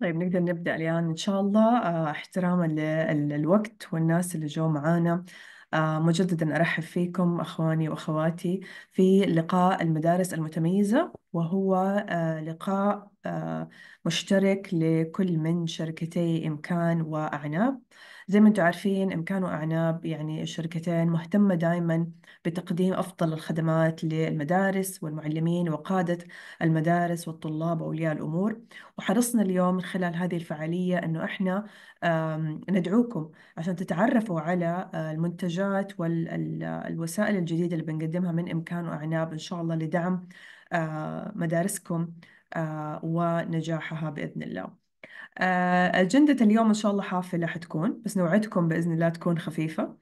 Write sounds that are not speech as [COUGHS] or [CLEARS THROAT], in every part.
طيب نقدر نبدأ الآن إن شاء الله آه، احتراما للوقت والناس اللي جو معانا آه، مجددا أرحب فيكم أخواني وأخواتي في لقاء المدارس المتميزة وهو آه، لقاء مشترك لكل من شركتي إمكان وأعناب زي ما انتم عارفين إمكان وأعناب يعني الشركتين مهتمة دائما بتقديم أفضل الخدمات للمدارس والمعلمين وقادة المدارس والطلاب وأولياء الأمور وحرصنا اليوم من خلال هذه الفعالية أنه إحنا ندعوكم عشان تتعرفوا على آه، المنتجات والوسائل الجديدة اللي بنقدمها من إمكان وأعناب إن شاء الله لدعم آه، مدارسكم آه، ونجاحها بإذن الله آه، أجندة اليوم إن شاء الله حافلة حتكون بس نوعدكم بإذن الله تكون خفيفة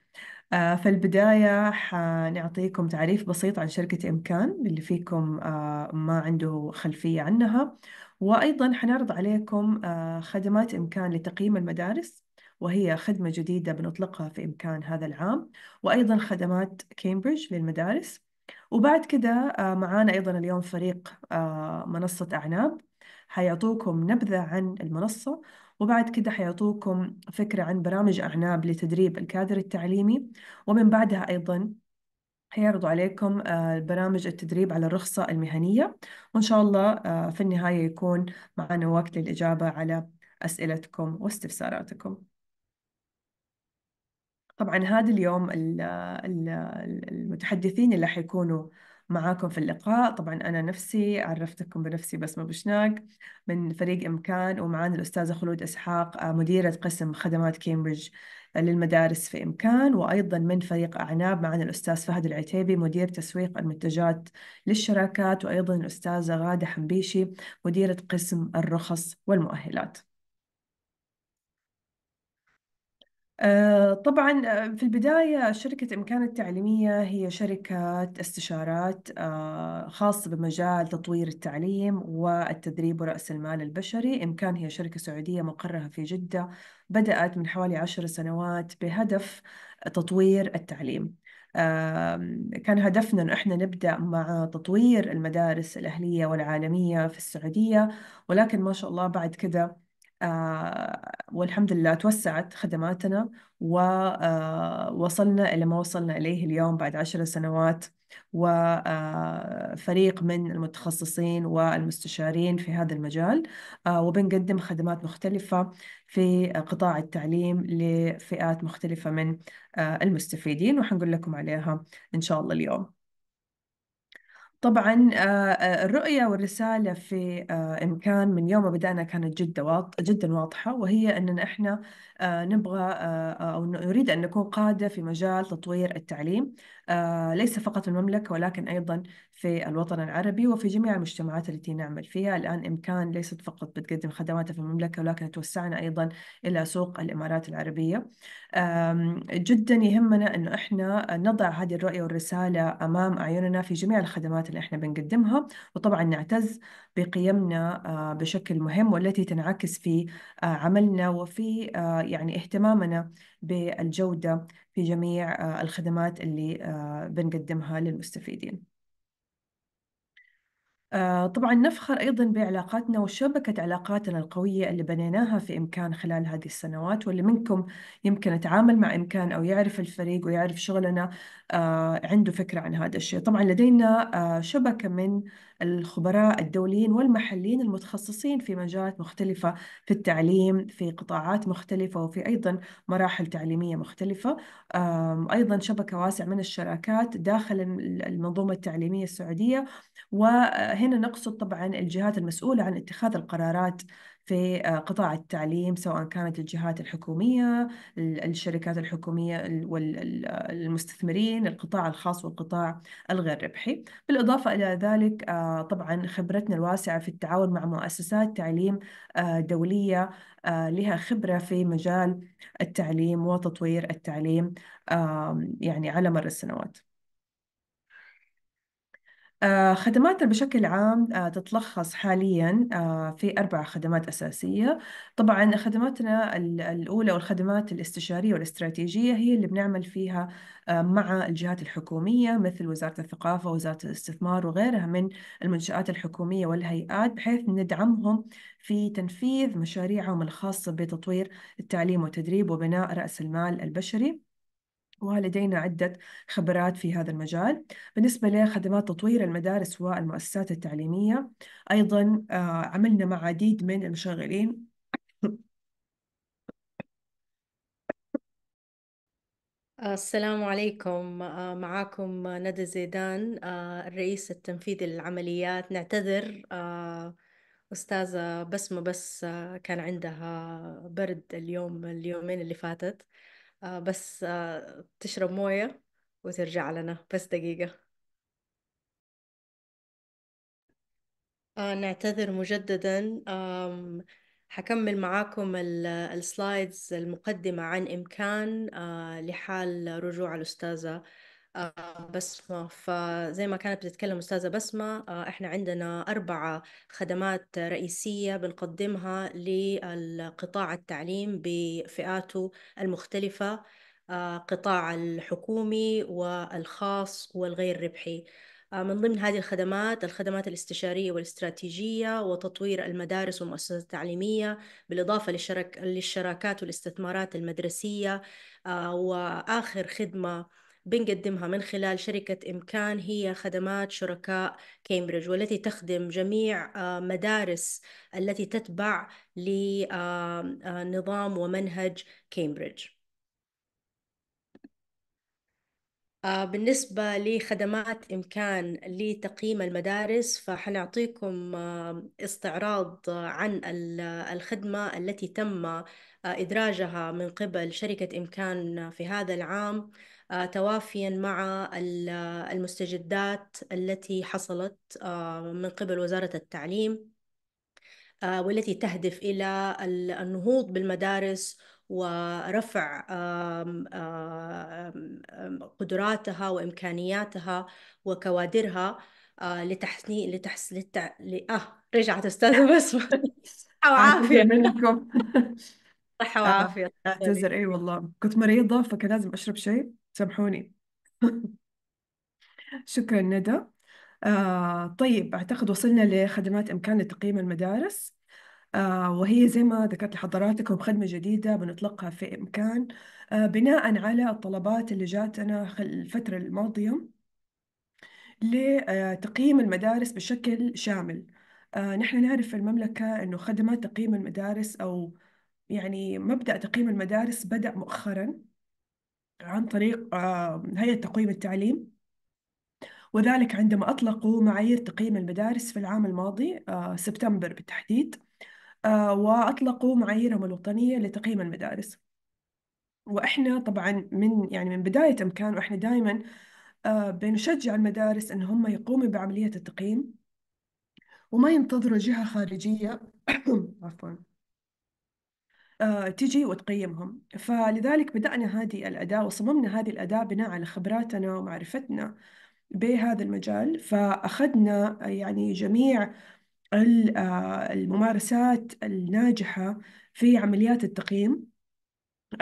آه، في البداية حنعطيكم تعريف بسيط عن شركة إمكان اللي فيكم آه، ما عنده خلفية عنها وأيضا حنعرض عليكم خدمات إمكان لتقييم المدارس وهي خدمة جديدة بنطلقها في إمكان هذا العام وأيضا خدمات كامبريدج للمدارس وبعد كده معانا أيضا اليوم فريق منصة أعناب حيعطوكم نبذة عن المنصة وبعد كده حيعطوكم فكرة عن برامج أعناب لتدريب الكادر التعليمي ومن بعدها أيضا حيعرضوا عليكم آه، برامج التدريب على الرخصة المهنية وإن شاء الله آه، في النهاية يكون معنا وقت للإجابة على أسئلتكم واستفساراتكم طبعا هذا اليوم المتحدثين اللي حيكونوا معاكم في اللقاء طبعا أنا نفسي عرفتكم بنفسي بسمة بشناق من فريق إمكان ومعانا الأستاذة خلود إسحاق آه، مديرة قسم خدمات كامبريدج آه، للمدارس في إمكان وأيضا من فريق أعناب معنا الأستاذ فهد العتيبي مدير تسويق المنتجات للشراكات وأيضا الأستاذة غادة حمبيشي مديرة قسم الرخص والمؤهلات آه، طبعًا آه، في البداية شركة إمكان التعليمية هي شركة استشارات آه، خاصة بمجال تطوير التعليم والتدريب ورأس المال البشري، إمكان هي شركة سعودية مقرها في جدة، بدأت من حوالي 10 سنوات بهدف تطوير التعليم. كان هدفنا إنه إحنا نبدأ مع تطوير المدارس الأهلية والعالمية في السعودية، ولكن ما شاء الله بعد كده آه، والحمد لله توسعت خدماتنا ووصلنا آه، إلى ما وصلنا إليه اليوم بعد عشر سنوات وفريق آه، من المتخصصين والمستشارين في هذا المجال وبنقدم خدمات مختلفة في قطاع التعليم لفئات مختلفة من المستفيدين وحنقول لكم عليها إن شاء الله اليوم طبعا آه، آه، الرؤية والرسالة في إمكان آه، من يوم ما بدأنا كانت جدا جدا واضحة وهي أننا إحنا نبغى أو نريد أن نكون قادة في مجال تطوير التعليم آه، ليس فقط المملكة ولكن أيضا في الوطن العربي وفي جميع المجتمعات التي نعمل فيها الآن إمكان ليست فقط بتقدم خدماتها في المملكة ولكن توسعنا أيضا إلى سوق الإمارات العربية جدا يهمنا أنه إحنا نضع هذه الرؤية والرسالة أمام أعيننا في جميع الخدمات اللي إحنا بنقدمها وطبعا نعتز بقيمنا آه، بشكل مهم والتي تنعكس في آه، عملنا وفي يعني اهتمامنا بالجودة في جميع آه، الخدمات اللي آه، بنقدمها للمستفيدين آه، طبعا نفخر أيضا بعلاقاتنا وشبكة علاقاتنا القوية اللي بنيناها في إمكان خلال هذه السنوات واللي منكم يمكن يتعامل مع إمكان أو يعرف الفريق ويعرف شغلنا آه، عنده فكرة عن هذا الشيء طبعا لدينا آه، شبكة من الخبراء الدوليين والمحليين المتخصصين في مجالات مختلفة في التعليم في قطاعات مختلفة وفي أيضا مراحل تعليمية مختلفة أيضا شبكة واسعة من الشراكات داخل المنظومة التعليمية السعودية وهنا نقصد طبعا الجهات المسؤولة عن اتخاذ القرارات في آه، قطاع التعليم سواء كانت الجهات الحكومية الشركات الحكومية والمستثمرين القطاع الخاص والقطاع الغير ربحي بالإضافة إلى ذلك آه، طبعا خبرتنا الواسعة في التعاون مع مؤسسات تعليم آه، دولية لها خبرة في مجال التعليم وتطوير التعليم يعني على مر السنوات آه، خدماتنا بشكل عام آه، تتلخص حاليا آه، في أربع خدمات أساسية طبعا خدماتنا الأولى والخدمات الاستشارية والاستراتيجية هي اللي بنعمل فيها مع الجهات الحكومية مثل وزارة الثقافة وزارة الاستثمار وغيرها من المنشآت الحكومية والهيئات بحيث ندعمهم في تنفيذ مشاريعهم الخاصة بتطوير التعليم والتدريب وبناء رأس المال البشري ولدينا عدة خبرات في هذا المجال بالنسبة لخدمات تطوير المدارس والمؤسسات التعليمية أيضا آه، عملنا مع عديد من المشغلين السلام عليكم آه، معاكم ندى زيدان آه، الرئيس التنفيذي للعمليات نعتذر أستاذة بسمة بس كان عندها برد اليوم اليومين اللي فاتت آه، بس آه، تشرب موية وترجع لنا بس دقيقة آه، نعتذر مجددا حكمل معاكم السلايدز المقدمة عن إمكان لحال رجوع الأستاذة آه، بسمة فزي ما كانت بتتكلم أستاذة بسمة آه، إحنا عندنا أربعة خدمات رئيسية بنقدمها للقطاع التعليم بفئاته المختلفة آه، قطاع الحكومي والخاص والغير ربحي من ضمن هذه الخدمات الخدمات الاستشارية والاستراتيجية وتطوير المدارس والمؤسسات التعليمية بالإضافة للشراكات والاستثمارات المدرسية وآخر خدمة بنقدمها من خلال شركة إمكان هي خدمات شركاء كامبريدج والتي تخدم جميع آه، مدارس التي تتبع لنظام آه، آه، ومنهج كامبريدج بالنسبة لخدمات إمكان لتقييم المدارس فحنعطيكم استعراض عن الخدمة التي تم إدراجها من قبل شركة إمكان في هذا العام آه، توافيا مع المستجدات التي حصلت آه، من قبل وزارة التعليم آه، والتي تهدف إلى النهوض بالمدارس ورفع قدراتها وإمكانياتها وكوادرها لتحسين لتحس لتع... ل... آه رجعت أستاذة [LAUGHS] بسمة [LAUGHS] عافية منكم [LAUGHS] صحة وعافية اعتذر اي والله كنت مريضة فكان لازم اشرب شيء سامحوني [LAUGHS] شكرا ندى آه طيب أعتقد وصلنا لخدمات إمكان لتقييم المدارس آه وهي زي ما ذكرت لحضراتكم خدمة جديدة بنطلقها في إمكان آه بناء على الطلبات اللي جاتنا الفترة الماضية لتقييم المدارس بشكل شامل آه نحن نعرف في المملكة أنه خدمات تقييم المدارس أو يعني مبدأ تقييم المدارس بدأ مؤخراً عن طريق هيئة تقويم التعليم وذلك عندما أطلقوا معايير تقييم المدارس في العام الماضي آه، سبتمبر بالتحديد آه، وأطلقوا معاييرهم الوطنية لتقييم المدارس وإحنا طبعا من يعني من بداية إمكان وإحنا دائما آه، بنشجع المدارس إن هم يقوموا بعملية التقييم وما ينتظروا جهة خارجية [COUGHS] عفوا آه، تجي وتقيمهم فلذلك بدأنا هذه الأداة وصممنا هذه الأداة بناء على خبراتنا ومعرفتنا بهذا المجال فأخذنا آه، يعني جميع آه، الممارسات الناجحة في عمليات التقييم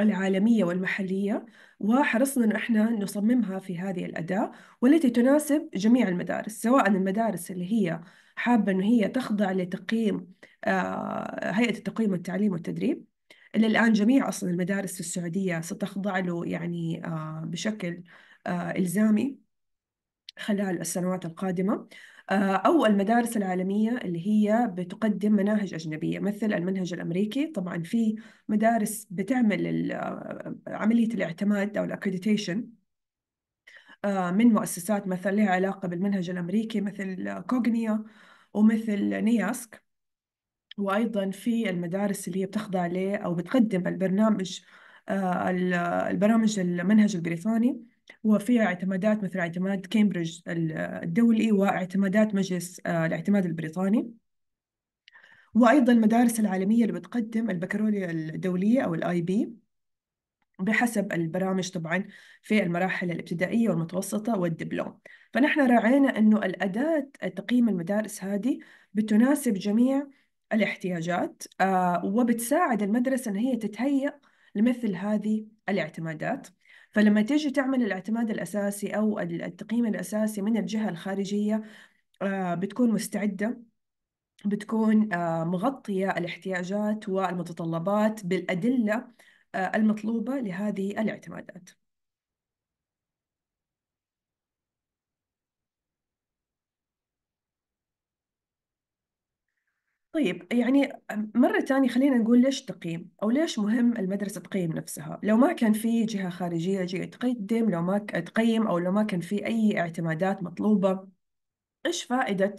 العالمية والمحلية وحرصنا أن احنا نصممها في هذه الأداة والتي تناسب جميع المدارس سواء المدارس اللي هي حابة أن هي تخضع لتقييم هيئة التقييم والتعليم والتدريب اللي الآن جميع أصلا المدارس في السعودية ستخضع له يعني آه، بشكل آه، إلزامي خلال السنوات القادمة آه، أو المدارس العالمية اللي هي بتقدم مناهج أجنبية مثل المنهج الأمريكي طبعا في مدارس بتعمل عملية الاعتماد أو الأكريديتيشن من مؤسسات مثلا لها علاقة بالمنهج الأمريكي مثل كوغنيا ومثل نياسك وأيضا في المدارس اللي هي بتخضع له أو بتقدم البرنامج آه، البرامج المنهج البريطاني وفيها اعتمادات مثل اعتماد كامبريدج الدولي واعتمادات مجلس آه، الاعتماد البريطاني وأيضا المدارس العالمية اللي بتقدم البكالوريا الدولية أو الاي بي بحسب البرامج طبعا في المراحل الابتدائية والمتوسطة والدبلوم فنحن راعينا أنه الأداة تقييم المدارس هذه بتناسب جميع الاحتياجات آه، وبتساعد المدرسة إن هي تتهيأ لمثل هذه الاعتمادات فلما تيجي تعمل الاعتماد الأساسي أو التقييم الأساسي من الجهة الخارجية آه، بتكون مستعدة بتكون آه، مغطية الاحتياجات والمتطلبات بالأدلة المطلوبة لهذه الاعتمادات طيب يعني مرة تانية خلينا نقول ليش تقييم أو ليش مهم المدرسة تقيم نفسها لو ما كان في جهة خارجية جاية تقدم لو ما تقيم أو لو ما كان في أي اعتمادات مطلوبة إيش فائدة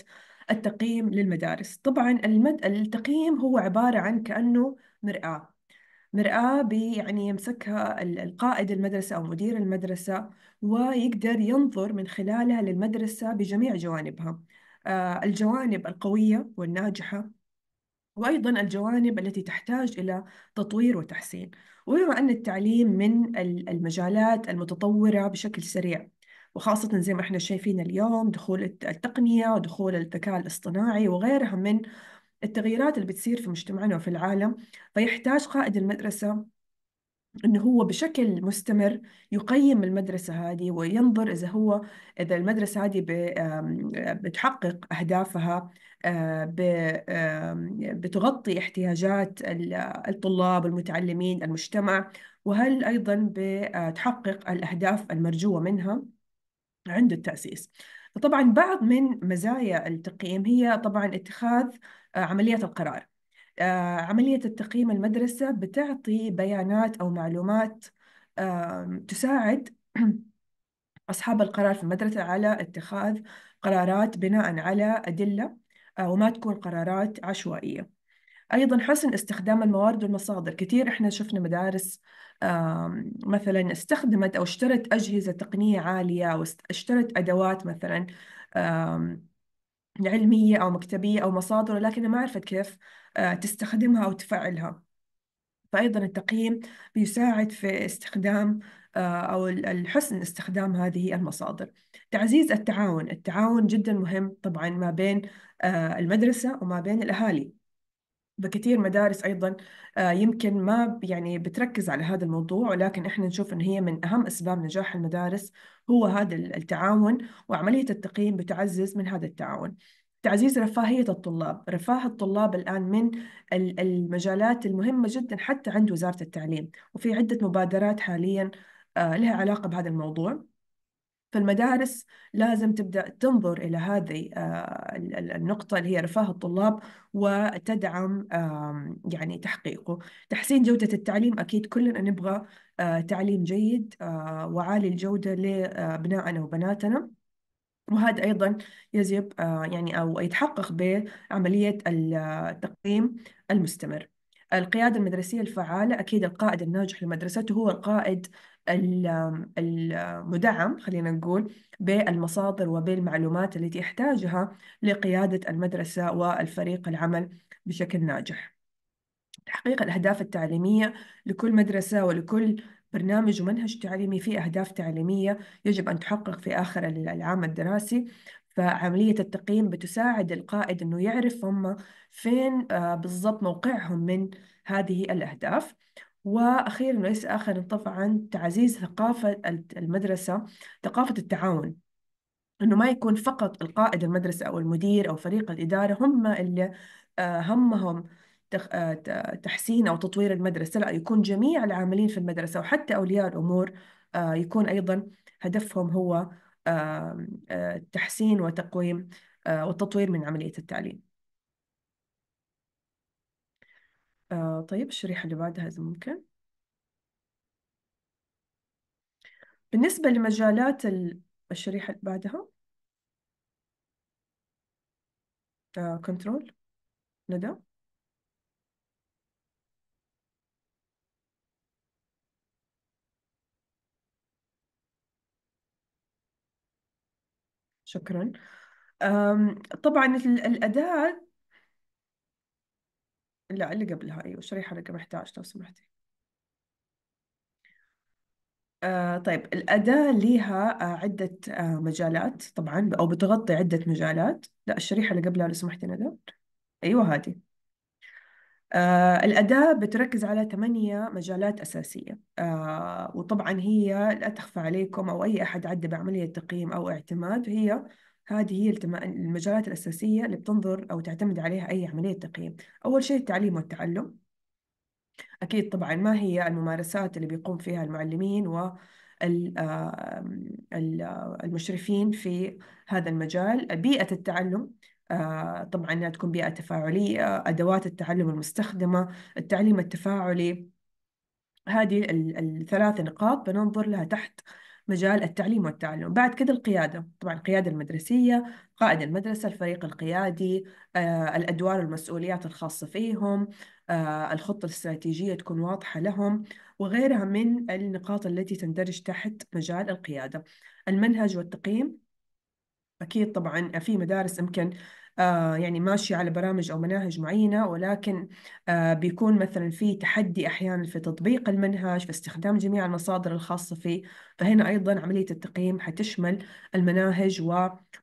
التقييم للمدارس طبعا المد... التقييم هو عبارة عن كأنه مرآة مرآة بي- يعني يمسكها القائد المدرسة أو مدير المدرسة ويقدر ينظر من خلالها للمدرسة بجميع جوانبها آه، الجوانب القوية والناجحة وأيضا الجوانب التي تحتاج إلى تطوير وتحسين وبما أن التعليم من المجالات المتطورة بشكل سريع وخاصة زي ما احنا شايفين اليوم دخول التقنية ودخول الذكاء الاصطناعي وغيرها من التغييرات اللي بتصير في مجتمعنا وفي العالم فيحتاج قائد المدرسة انه هو بشكل مستمر يقيم المدرسه هذه وينظر اذا هو اذا المدرسه هذه بتحقق اهدافها آه، بتغطي احتياجات الطلاب المتعلمين المجتمع وهل ايضا بتحقق آه، الاهداف المرجوه منها عند التأسيس طبعا بعض من مزايا التقييم هي طبعا اتخاذ آه، عمليات عملية القرار آه، عملية التقييم المدرسة بتعطي بيانات أو معلومات تساعد [CLEARS THROAT] أصحاب القرار في المدرسة على اتخاذ قرارات بناء على أدلة آه، وما تكون قرارات عشوائية أيضا حسن استخدام الموارد والمصادر كثير إحنا شفنا مدارس مثلا استخدمت أو اشترت أجهزة تقنية عالية واشترت أدوات مثلا علمية أو مكتبية أو مصادر لكن ما عرفت كيف آه، تستخدمها أو تفعلها فأيضا التقييم بيساعد في استخدام آه، أو الحسن استخدام هذه المصادر تعزيز التعاون التعاون جدا مهم طبعا ما بين آه، المدرسة وما بين الأهالي بكثير مدارس ايضا يمكن ما يعني بتركز على هذا الموضوع ولكن احنا نشوف ان هي من اهم اسباب نجاح المدارس هو هذا التعاون وعمليه التقييم بتعزز من هذا التعاون تعزيز رفاهية الطلاب رفاه الطلاب الآن من المجالات المهمة جدا حتى عند وزارة التعليم وفي عدة مبادرات حاليا آه، لها علاقة بهذا الموضوع فالمدارس لازم تبدأ تنظر إلى هذه آه، النقطة اللي هي رفاه الطلاب وتدعم يعني تحقيقه تحسين جودة التعليم أكيد كلنا نبغى آه، تعليم جيد وعالي الجودة لأبنائنا وبناتنا وهذا أيضا يجب آه، يعني أو يتحقق بعملية التقييم آه، المستمر القيادة المدرسية الفعالة أكيد القائد الناجح لمدرسته هو القائد آه، المدعم خلينا نقول بالمصادر وبالمعلومات التي يحتاجها لقيادة المدرسة والفريق العمل بشكل ناجح تحقيق الأهداف التعليمية لكل مدرسة ولكل برنامج ومنهج تعليمي فيه أهداف تعليمية يجب أن تحقق في آخر العام الدراسي فعملية التقييم بتساعد القائد أنه يعرف هم فين آه، بالضبط موقعهم من هذه الأهداف وأخيرا وليس آخرا طبعا تعزيز ثقافة المدرسة ثقافة التعاون انه ما يكون فقط القائد المدرسه او المدير او فريق الاداره هم اللي آه، همهم آه، تحسين أو تطوير المدرسة لا يكون جميع العاملين في المدرسة وحتى أولياء الأمور آه، يكون أيضا هدفهم هو آه، تحسين وتقويم والتطوير من عملية التعليم طيب الشريحة اللي بعدها إذا ممكن بالنسبة لمجالات الشريحة اللي بعدها كنترول ندى شكرا طبعا الأداة لا اللي قبلها أيوة شريحة رقم 11 لو سمحتي أه، طيب الأداة لها آه، عدة آه، مجالات طبعا أو بتغطي عدة مجالات لا الشريحة اللي قبلها لو سمحتي ندى أيوة هذه آه الأداة بتركز على ثمانية مجالات أساسية آه وطبعا هي لا تخفى عليكم أو أي أحد عدى بعملية تقييم أو اعتماد هي هذه هي المجالات الأساسية اللي بتنظر أو تعتمد عليها أي عملية تقييم أول شيء التعليم والتعلم أكيد طبعا ما هي الممارسات اللي بيقوم فيها المعلمين و المشرفين في هذا المجال بيئة التعلم آه، طبعا انها تكون بيئه تفاعليه ادوات التعلم المستخدمه التعليم التفاعلي هذه الثلاث نقاط بننظر لها تحت مجال التعليم والتعلم بعد كده القيادة طبعا القيادة المدرسية قائد المدرسة الفريق القيادي آه، الأدوار والمسؤوليات الخاصة فيهم آه، الخطة الاستراتيجية تكون واضحة لهم وغيرها من النقاط التي تندرج تحت مجال القيادة المنهج والتقييم أكيد طبعا في مدارس يمكن آه، يعني ماشية على برامج أو مناهج معينة ولكن آه، بيكون مثلا في تحدي أحيانا في تطبيق المنهج في استخدام جميع المصادر الخاصة فيه فهنا أيضا عملية التقييم حتشمل المناهج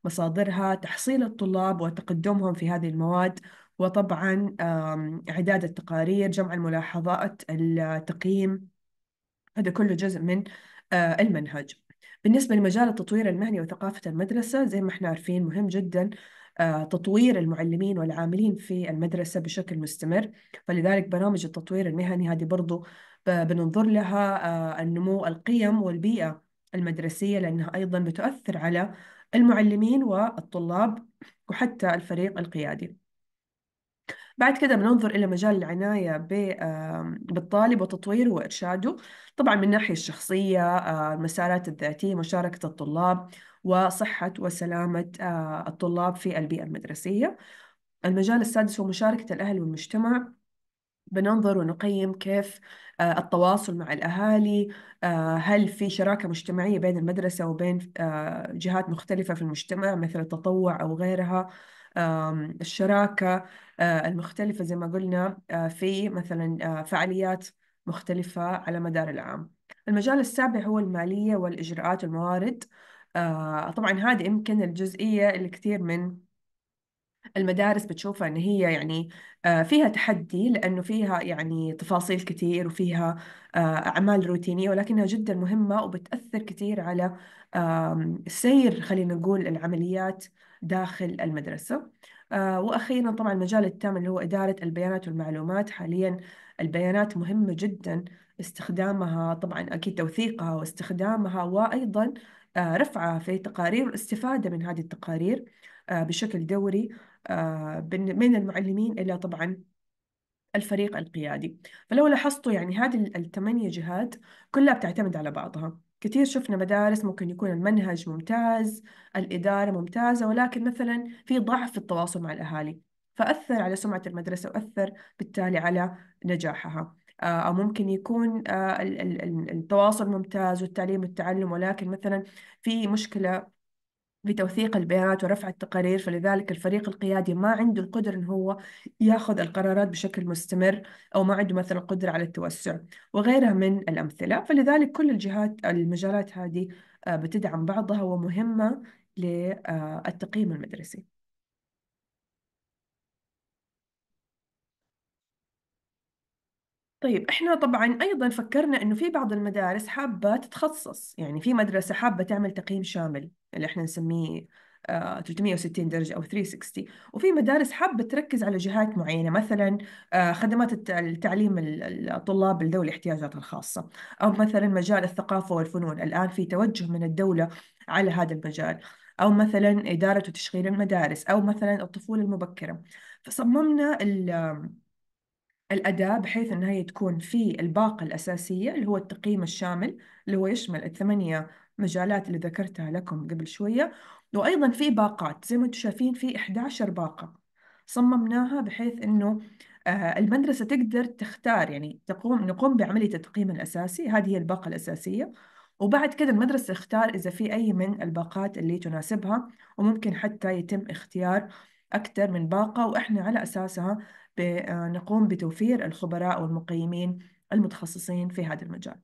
ومصادرها تحصيل الطلاب وتقدمهم في هذه المواد وطبعا إعداد التقارير جمع الملاحظات التقييم هذا كله جزء من آه، المنهج بالنسبة لمجال التطوير المهني وثقافة المدرسة زي ما احنا عارفين مهم جدا آه، تطوير المعلمين والعاملين في المدرسة بشكل مستمر فلذلك برامج التطوير المهني هذه برضو بننظر لها آه، النمو القيم والبيئة المدرسية لأنها أيضا بتؤثر على المعلمين والطلاب وحتى الفريق القيادي بعد كده بننظر إلى مجال العناية بالطالب وتطويره وإرشاده طبعا من الناحية الشخصية آه، المسارات الذاتية مشاركة الطلاب وصحة وسلامة آه، الطلاب في البيئة المدرسية المجال السادس هو مشاركة الأهل والمجتمع بننظر ونقيم كيف آه، التواصل مع الأهالي آه، هل في شراكة مجتمعية بين المدرسة وبين جهات مختلفة في المجتمع مثل التطوع أو غيرها الشراكة المختلفة زي ما قلنا في مثلا فعاليات مختلفة على مدار العام المجال السابع هو المالية والإجراءات والموارد آه طبعا هذه يمكن الجزئية اللي كثير من المدارس بتشوفها إن هي يعني آه، فيها تحدي لأنه فيها يعني تفاصيل كثير وفيها آه، أعمال روتينية ولكنها جدا مهمة وبتأثر كثير على سير خلينا نقول العمليات داخل المدرسة آه، وأخيرا طبعا المجال التام اللي هو إدارة البيانات والمعلومات حاليا البيانات مهمة جدا استخدامها طبعا أكيد توثيقها واستخدامها وأيضا آه، رفعها في تقارير والاستفادة من هذه التقارير آه، بشكل دوري آه، من المعلمين إلى طبعا الفريق القيادي فلو لاحظتوا يعني هذه الثمانية جهات كلها بتعتمد على بعضها كثير شفنا مدارس ممكن يكون المنهج ممتاز الإدارة ممتازة ولكن مثلا في ضعف في التواصل مع الأهالي فأثر على سمعة المدرسة وأثر بالتالي على نجاحها آه، أو ممكن يكون آه، التواصل ممتاز والتعليم والتعلم ولكن مثلا في مشكلة بتوثيق البيانات ورفع التقارير فلذلك الفريق القيادي ما عنده القدرة أن هو ياخذ القرارات بشكل مستمر أو ما عنده مثلا قدرة على التوسع وغيرها من الأمثلة فلذلك كل الجهات المجالات هذه آه، بتدعم بعضها ومهمة للتقييم المدرسي طيب احنا طبعا ايضا فكرنا انه في بعض المدارس حابه تتخصص يعني في مدرسه حابه تعمل تقييم شامل اللي احنا نسميه 360 آه، درجة أو 360 وفي مدارس حابة تركز على جهات معينة مثلا آه، خدمات التعليم الطلاب ذوي الاحتياجات الخاصة أو مثلا مجال الثقافة والفنون الآن في توجه من الدولة على هذا المجال أو مثلا إدارة وتشغيل المدارس أو مثلا الطفولة المبكرة فصممنا الأداة بحيث أنها هي تكون في الباقة الأساسية اللي هو التقييم الشامل اللي هو يشمل الثمانية مجالات اللي ذكرتها لكم قبل شوية وأيضا في باقات زي ما أنتم شايفين في 11 باقة صممناها بحيث أنه آه، المدرسة تقدر تختار يعني تقوم نقوم بعملية التقييم الأساسي هذه هي الباقة الأساسية وبعد كده المدرسة تختار إذا في أي من الباقات اللي تناسبها وممكن حتى يتم اختيار أكثر من باقة وإحنا على أساسها آه، نقوم بتوفير الخبراء والمقيمين المتخصصين في هذا المجال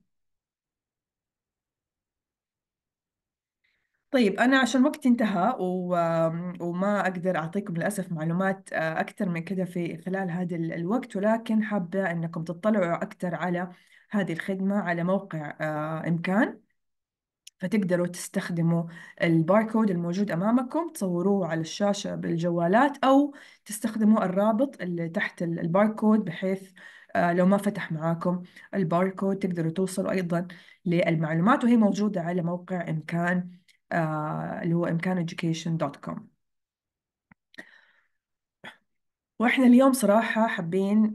طيب أنا عشان وقت انتهى وما أقدر أعطيكم للأسف معلومات آه، أكثر من كده في خلال هذا الوقت ولكن حابة أنكم تطلعوا أكثر على هذه الخدمة على موقع آه، إمكان فتقدروا تستخدموا الباركود الموجود أمامكم تصوروه على الشاشة بالجوالات أو تستخدموا الرابط اللي تحت الباركود بحيث آه، لو ما فتح معاكم الباركود تقدروا توصلوا أيضا للمعلومات وهي موجودة على موقع إمكان آه، اللي هو imkaneducation.com واحنا اليوم صراحة حابين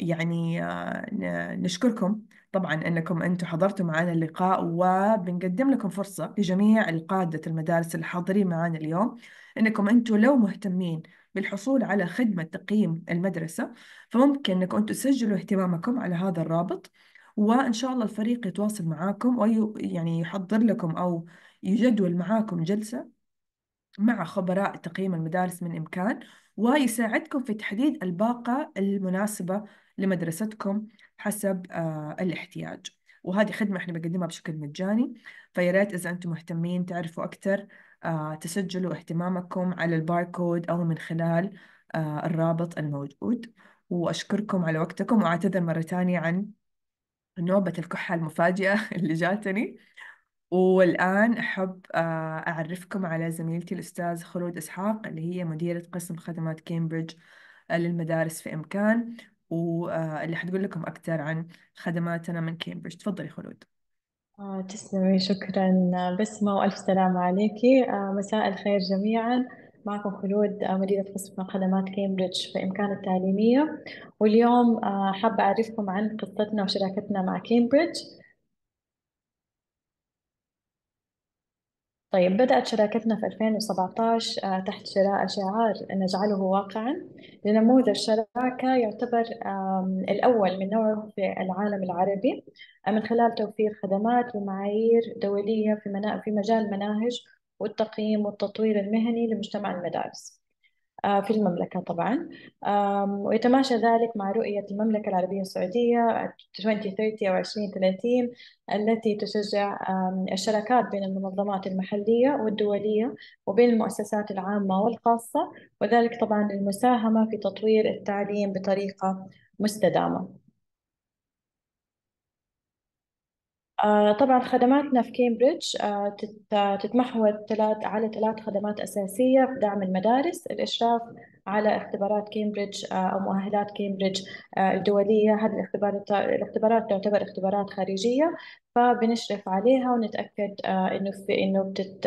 يعني آه، نشكركم طبعا أنكم أنتم حضرتوا معنا اللقاء وبنقدم لكم فرصة لجميع القادة المدارس اللي حاضرين معنا اليوم أنكم أنتم لو مهتمين بالحصول على خدمة تقييم المدرسة فممكن أنكم أنتم تسجلوا اهتمامكم على هذا الرابط وإن شاء الله الفريق يتواصل معاكم ويعني يحضر لكم أو يجدول معاكم جلسة مع خبراء تقييم المدارس من إمكان ويساعدكم في تحديد الباقة المناسبة لمدرستكم حسب آه، الاحتياج وهذه خدمة احنا بنقدمها بشكل مجاني فياريت إذا أنتم مهتمين تعرفوا أكثر آه، تسجلوا اهتمامكم على الباركود أو من خلال آه، الرابط الموجود وأشكركم على وقتكم وأعتذر مرة ثانية عن نوبة الكحة المفاجئة [LAUGHS] اللي جاتني والآن أحب أعرفكم على زميلتي الأستاذ خلود إسحاق اللي هي مديرة قسم خدمات كامبريدج للمدارس في إمكان واللي حتقول لكم أكثر عن خدماتنا من كامبريدج تفضلي خلود آه، تسلمي شكرا بسمة وألف سلامة عليكي آه، مساء الخير جميعا معكم خلود آه، مديرة قسم خدمات كامبريدج في إمكان التعليمية واليوم حابة أعرفكم عن قصتنا وشراكتنا مع كامبريدج طيب بدأت شراكتنا في 2017 آه، تحت شراء شعار نجعله واقعا لنموذج شراكة يعتبر الأول من نوعه في العالم العربي آه، من خلال توفير خدمات ومعايير دولية في, في مجال مناهج والتقييم والتطوير المهني لمجتمع المدارس آه، في المملكة طبعا ويتماشى ذلك مع رؤية المملكة العربية السعودية 2030 أو 2030 التي تشجع الشراكات بين المنظمات المحلية والدولية وبين المؤسسات العامة والخاصة وذلك طبعا للمساهمة في تطوير التعليم بطريقة مستدامة آه، طبعا خدماتنا في كامبريدج آه، آه، تتمحور ثلاث على ثلاث خدمات أساسية في دعم المدارس الإشراف على اختبارات كامبريدج أو مؤهلات كامبريدج الدولية هذه الاختبارات الاختبارات تعتبر اختبارات خارجية فبنشرف عليها ونتأكد إنه في إنه بتت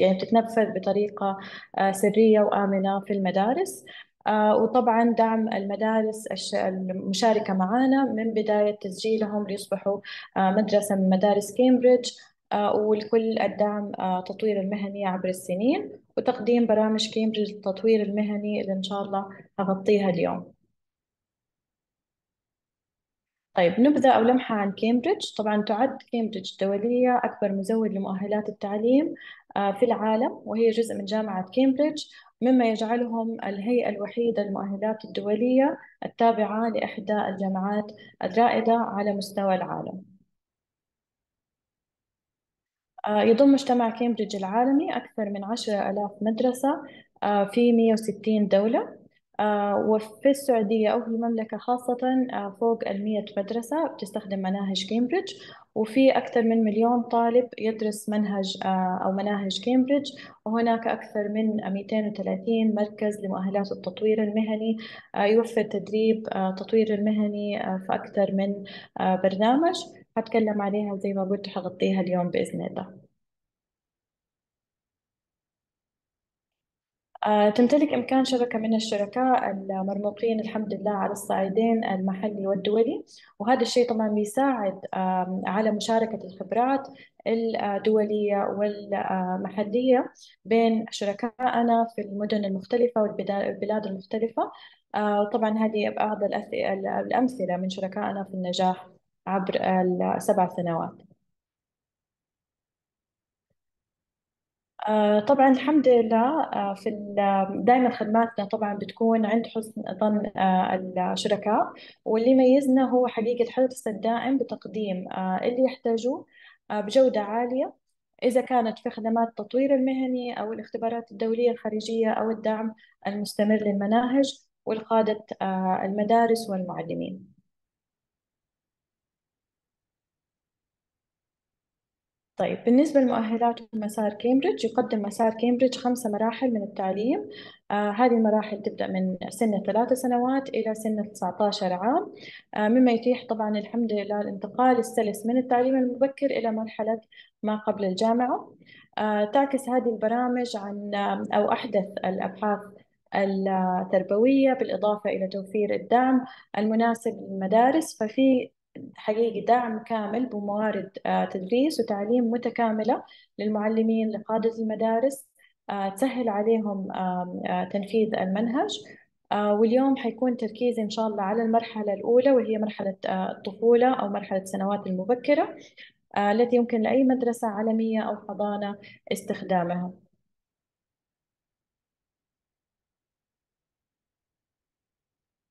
يعني بتتنفذ بطريقة سرية وآمنة في المدارس آه، وطبعا دعم المدارس المشاركة معنا من بداية تسجيلهم ليصبحوا آه، مدرسة من مدارس كامبريدج آه، والكل الدعم تطوير المهني عبر السنين وتقديم برامج كامبريدج للتطوير المهني اللي إن شاء الله هغطيها اليوم طيب نبذة أو لمحة عن كامبريدج طبعا تعد كامبريدج الدولية أكبر مزود لمؤهلات التعليم في العالم وهي جزء من جامعة كامبريدج مما يجعلهم الهيئة الوحيدة للمؤهلات الدولية التابعة لإحدى الجامعات الرائدة على مستوى العالم آه، يضم مجتمع كامبريدج العالمي أكثر من 10 ألاف مدرسة آه، في 160 دولة آه، وفي السعودية أو في المملكة خاصة آه، فوق المية مدرسة بتستخدم مناهج كامبريدج وفي أكثر من مليون طالب يدرس منهج آه، أو مناهج كامبريدج وهناك أكثر من 230 مركز لمؤهلات التطوير المهني يوفر تدريب التطوير المهني في أكثر من برنامج هتكلم عليها زي ما قلت حغطيها اليوم بإذن الله آه، تمتلك إمكان شبكة من الشركاء المرموقين الحمد لله على الصعيدين المحلي والدولي وهذا الشيء طبعا بيساعد على مشاركة الخبرات الدولية والمحلية بين شركائنا في المدن المختلفة والبلاد المختلفة وطبعا آه، هذه بعض الأمثلة من شركائنا في النجاح عبر السبع سنوات آه، طبعا الحمد لله آه، في آه، دائما خدماتنا طبعا بتكون عند حسن ظن الشركاء واللي يميزنا هو حقيقة الحرص الدائم بتقديم اللي يحتاجوه بجودة عالية إذا كانت في خدمات التطوير المهني أو الاختبارات الدولية الخارجية أو الدعم المستمر للمناهج والقادة المدارس والمعلمين. طيب بالنسبة لمؤهلات مسار كامبريدج يقدم مسار كامبريدج خمسة مراحل من التعليم آه هذه المراحل تبدأ من سن ثلاثة سنوات إلى سن 19 عام آه مما يتيح طبعا الحمد لله الانتقال السلس من التعليم المبكر إلى مرحلة ما قبل الجامعة آه تعكس هذه البرامج عن آه، أو أحدث الأبحاث التربوية بالإضافة إلى توفير الدعم المناسب للمدارس ففي حقيقي دعم كامل بموارد آه، تدريس وتعليم متكاملة للمعلمين لقادة المدارس آه، تسهل عليهم آه، تنفيذ المنهج واليوم حيكون تركيزي إن شاء الله على المرحلة الأولى وهي مرحلة الطفولة أو مرحلة السنوات المبكرة التي يمكن لأي مدرسة عالمية أو حضانة استخدامها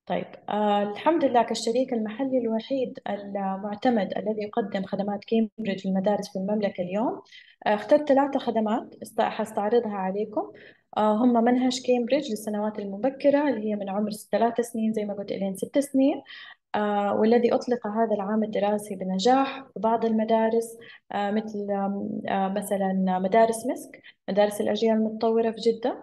طيب آه الحمد لله كالشريك المحلي الوحيد المعتمد الذي يقدم خدمات كامبريدج للمدارس في المملكة اليوم آه اخترت ثلاثة خدمات حستعرضها عليكم آه هم منهج كامبريدج للسنوات المبكرة اللي هي من عمر ثلاث سنين زي ما قلت إلين ست سنين آه، والذي أطلق هذا العام الدراسي بنجاح في بعض المدارس آه، مثل آه، مثلا مدارس مسك مدارس الأجيال المتطورة في جدة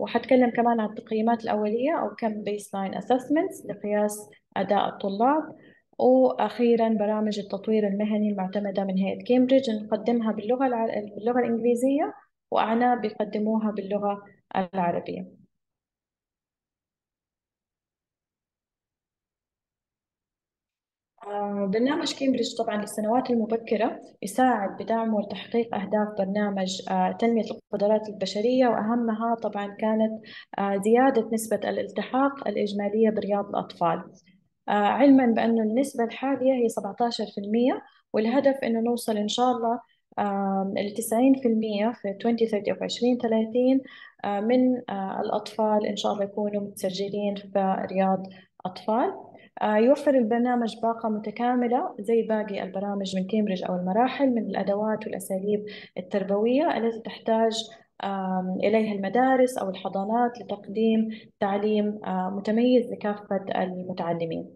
وحتكلم كمان عن التقييمات الأولية أو كم بيس لاين أسسمنتس لقياس أداء الطلاب وأخيرا برامج التطوير المهني المعتمدة من هيئة كامبريدج نقدمها باللغة الع... باللغة الإنجليزية وأعناب يقدموها باللغة العربية برنامج كامبريدج طبعا للسنوات المبكرة يساعد بدعمه وتحقيق أهداف برنامج آه، تنمية القدرات البشرية وأهمها طبعا كانت آه، زيادة نسبة الالتحاق الإجمالية برياض الأطفال آه، علما بأنه النسبة الحالية هي 17% والهدف أنه نوصل إن شاء الله ال 90% في 2030 أو 2030 من الأطفال إن شاء الله يكونوا متسجلين في رياض أطفال آه، يوفر البرنامج باقة متكاملة زي باقي البرامج من كامبريدج أو المراحل من الأدوات والأساليب التربوية التي تحتاج إليها المدارس أو الحضانات لتقديم تعليم آه، متميز لكافة المتعلمين.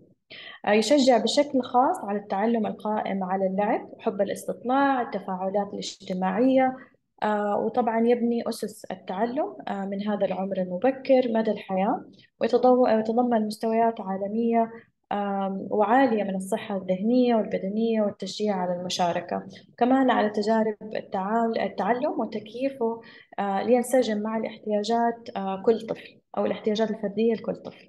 آه، يشجع بشكل خاص على التعلم القائم على اللعب حب الاستطلاع التفاعلات الاجتماعية وطبعا يبني أسس التعلم من هذا العمر المبكر مدى الحياة ويتضمن مستويات عالمية وعالية من الصحة الذهنية والبدنية والتشجيع على المشاركة كمان على تجارب التعلم وتكييفه آه، لينسجم مع الاحتياجات آه، كل طفل أو الاحتياجات الفردية لكل طفل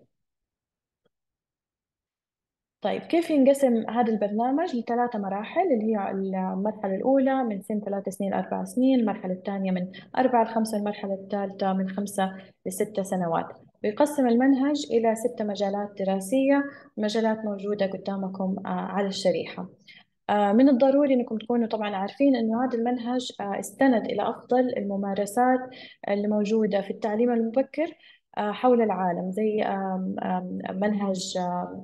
طيب كيف ينقسم هذا البرنامج لثلاثة مراحل اللي هي المرحلة الأولى من سن ثلاثة سنين أربع سنين المرحلة الثانية من أربعة لخمسة المرحلة الثالثة من خمسة لستة سنوات بيقسم المنهج إلى ست مجالات دراسية مجالات موجودة قدامكم آه، على الشريحة آه، من الضروري انكم تكونوا طبعا عارفين انه هذا المنهج آه، استند الى افضل الممارسات الموجوده في التعليم المبكر حول العالم زي منهج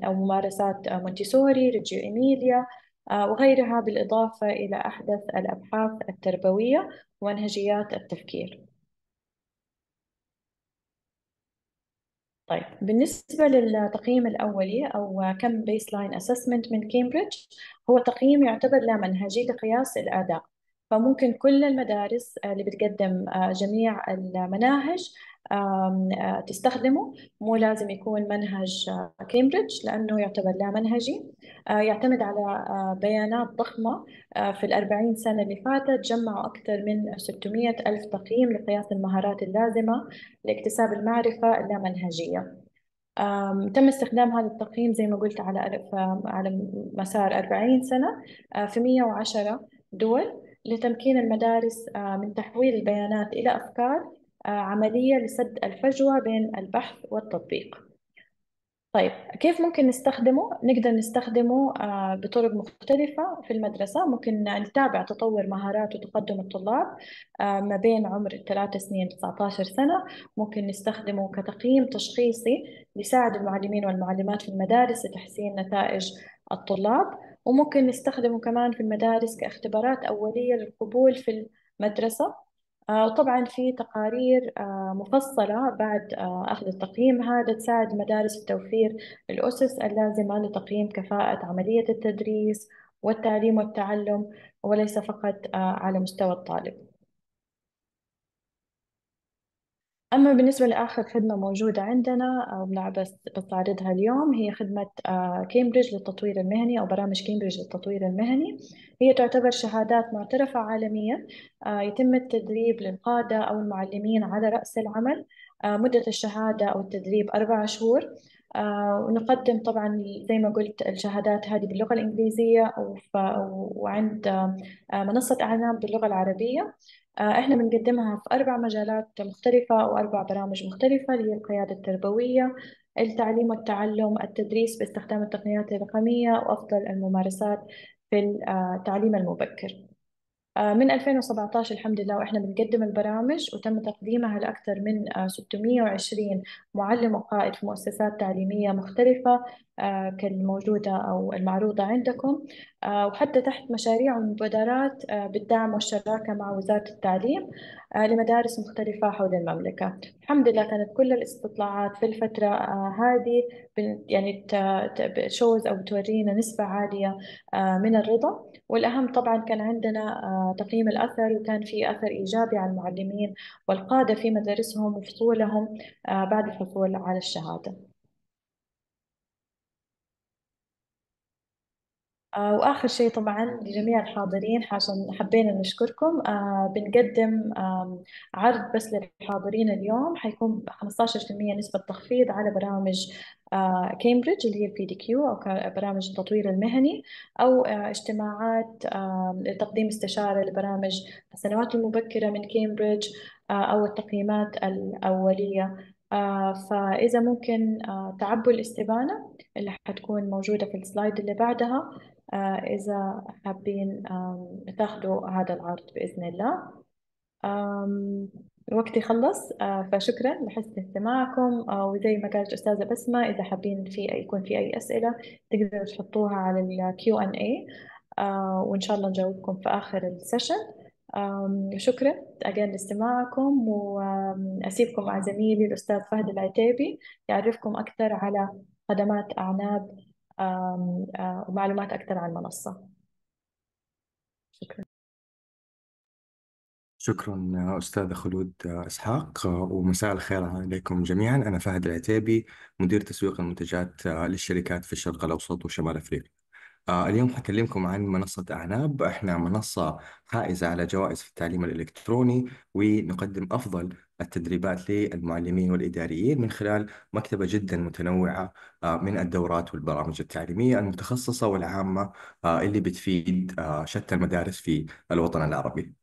او ممارسات مونتيسوري ريجيو ايميليا وغيرها بالاضافه الى احدث الابحاث التربويه ومنهجيات التفكير طيب بالنسبة للتقييم الأولي أو كم بيس لاين أسسمنت من كامبريدج هو تقييم يعتبر لا منهجي لقياس الأداء فممكن كل المدارس اللي بتقدم آه، جميع المناهج آه، تستخدمه مو لازم يكون منهج كامبريدج آه، لأنه يعتبر لا منهجي آه، يعتمد على بيانات ضخمة في الأربعين سنة اللي فاتت جمعوا أكثر من 600 ألف تقييم لقياس المهارات اللازمة لاكتساب المعرفة اللامنهجية تم استخدام هذا التقييم زي ما قلت على على مسار 40 سنة في 110 دول لتمكين المدارس من تحويل البيانات إلى أفكار عملية لسد الفجوة بين البحث والتطبيق طيب كيف ممكن نستخدمه؟ نقدر نستخدمه آه، بطرق مختلفة في المدرسة ممكن نتابع تطور مهارات وتقدم الطلاب آه، ما بين عمر 3 سنين 19 سنة ممكن نستخدمه كتقييم تشخيصي يساعد المعلمين والمعلمات في المدارس لتحسين نتائج الطلاب وممكن نستخدمه كمان في المدارس كاختبارات أولية للقبول في المدرسة وطبعا آه، في تقارير آه، مفصلة بعد آه، أخذ التقييم هذا تساعد المدارس في توفير الأسس اللازمة لتقييم كفاءة عملية التدريس والتعليم والتعلم وليس فقط على مستوى الطالب أما بالنسبة لآخر خدمة موجودة عندنا أو آه، بس بستعرضها اليوم هي خدمة كامبريدج آه، للتطوير المهني أو برامج كامبريدج للتطوير المهني هي تعتبر شهادات معترفة عالميا آه، يتم التدريب للقادة أو المعلمين على رأس العمل مدة الشهادة أو التدريب أربع شهور ونقدم طبعا زي ما قلت الشهادات هذه باللغة الإنجليزية وعند منصة أعلام باللغة العربية آه، احنا بنقدمها في اربع مجالات مختلفة او اربع برامج مختلفة اللي هي القيادة التربوية التعليم والتعلم التدريس باستخدام التقنيات الرقمية وافضل الممارسات في آه، التعليم المبكر آه، من 2017 الحمد لله واحنا بنقدم البرامج وتم تقديمها لاكثر من 620 معلم وقائد في مؤسسات تعليميه مختلفه آه، كالموجودة أو المعروضة عندكم آه، وحتى تحت مشاريع ومبادرات آه، بالدعم والشراكة مع وزارة التعليم لمدارس مختلفة حول المملكة الحمد لله كانت كل الاستطلاعات في الفترة هذه يعني تشوز أو تورينا نسبة عالية من الرضا والأهم طبعا كان عندنا تقييم الأثر وكان في أثر إيجابي على المعلمين والقادة في مدارسهم وفصولهم بعد الحصول على الشهادة آه، وآخر شيء طبعا لجميع الحاضرين عشان حبينا نشكركم آه، بنقدم عرض بس للحاضرين اليوم حيكون 15% نسبة تخفيض على برامج كامبريدج آه، اللي هي البي دي كيو أو برامج التطوير المهني أو اجتماعات لتقديم استشارة لبرامج السنوات المبكرة من كامبريدج أو التقييمات الأولية آه فإذا ممكن آه تعبوا الاستبانة اللي حتكون موجودة في السلايد اللي بعدها آه، إذا حابين تاخذوا هذا العرض بإذن الله وقتي خلص آه، فشكرا لحسن استماعكم آه، وزي ما قالت أستاذة بسمة إذا حابين في يكون في أي أسئلة تقدروا تحطوها على ال Q&A وإن شاء الله نجاوبكم في آخر السيشن شكرا أجان لاستماعكم وأسيبكم مع زميلي الأستاذ فهد العتيبي يعرفكم أكثر على خدمات أعناب ومعلومات أكثر عن المنصة شكرا شكرا أستاذة خلود إسحاق ومساء الخير عليكم جميعا أنا فهد العتيبي مدير تسويق المنتجات للشركات في الشرق الأوسط وشمال أفريقيا آه، اليوم حكلمكم عن منصة أعناب إحنا منصة حائزة على جوائز في التعليم الإلكتروني ونقدم أفضل التدريبات للمعلمين والإداريين من خلال مكتبة جدا متنوعة آه، من الدورات والبرامج التعليمية المتخصصة والعامة آه، اللي بتفيد شتى المدارس في الوطن العربي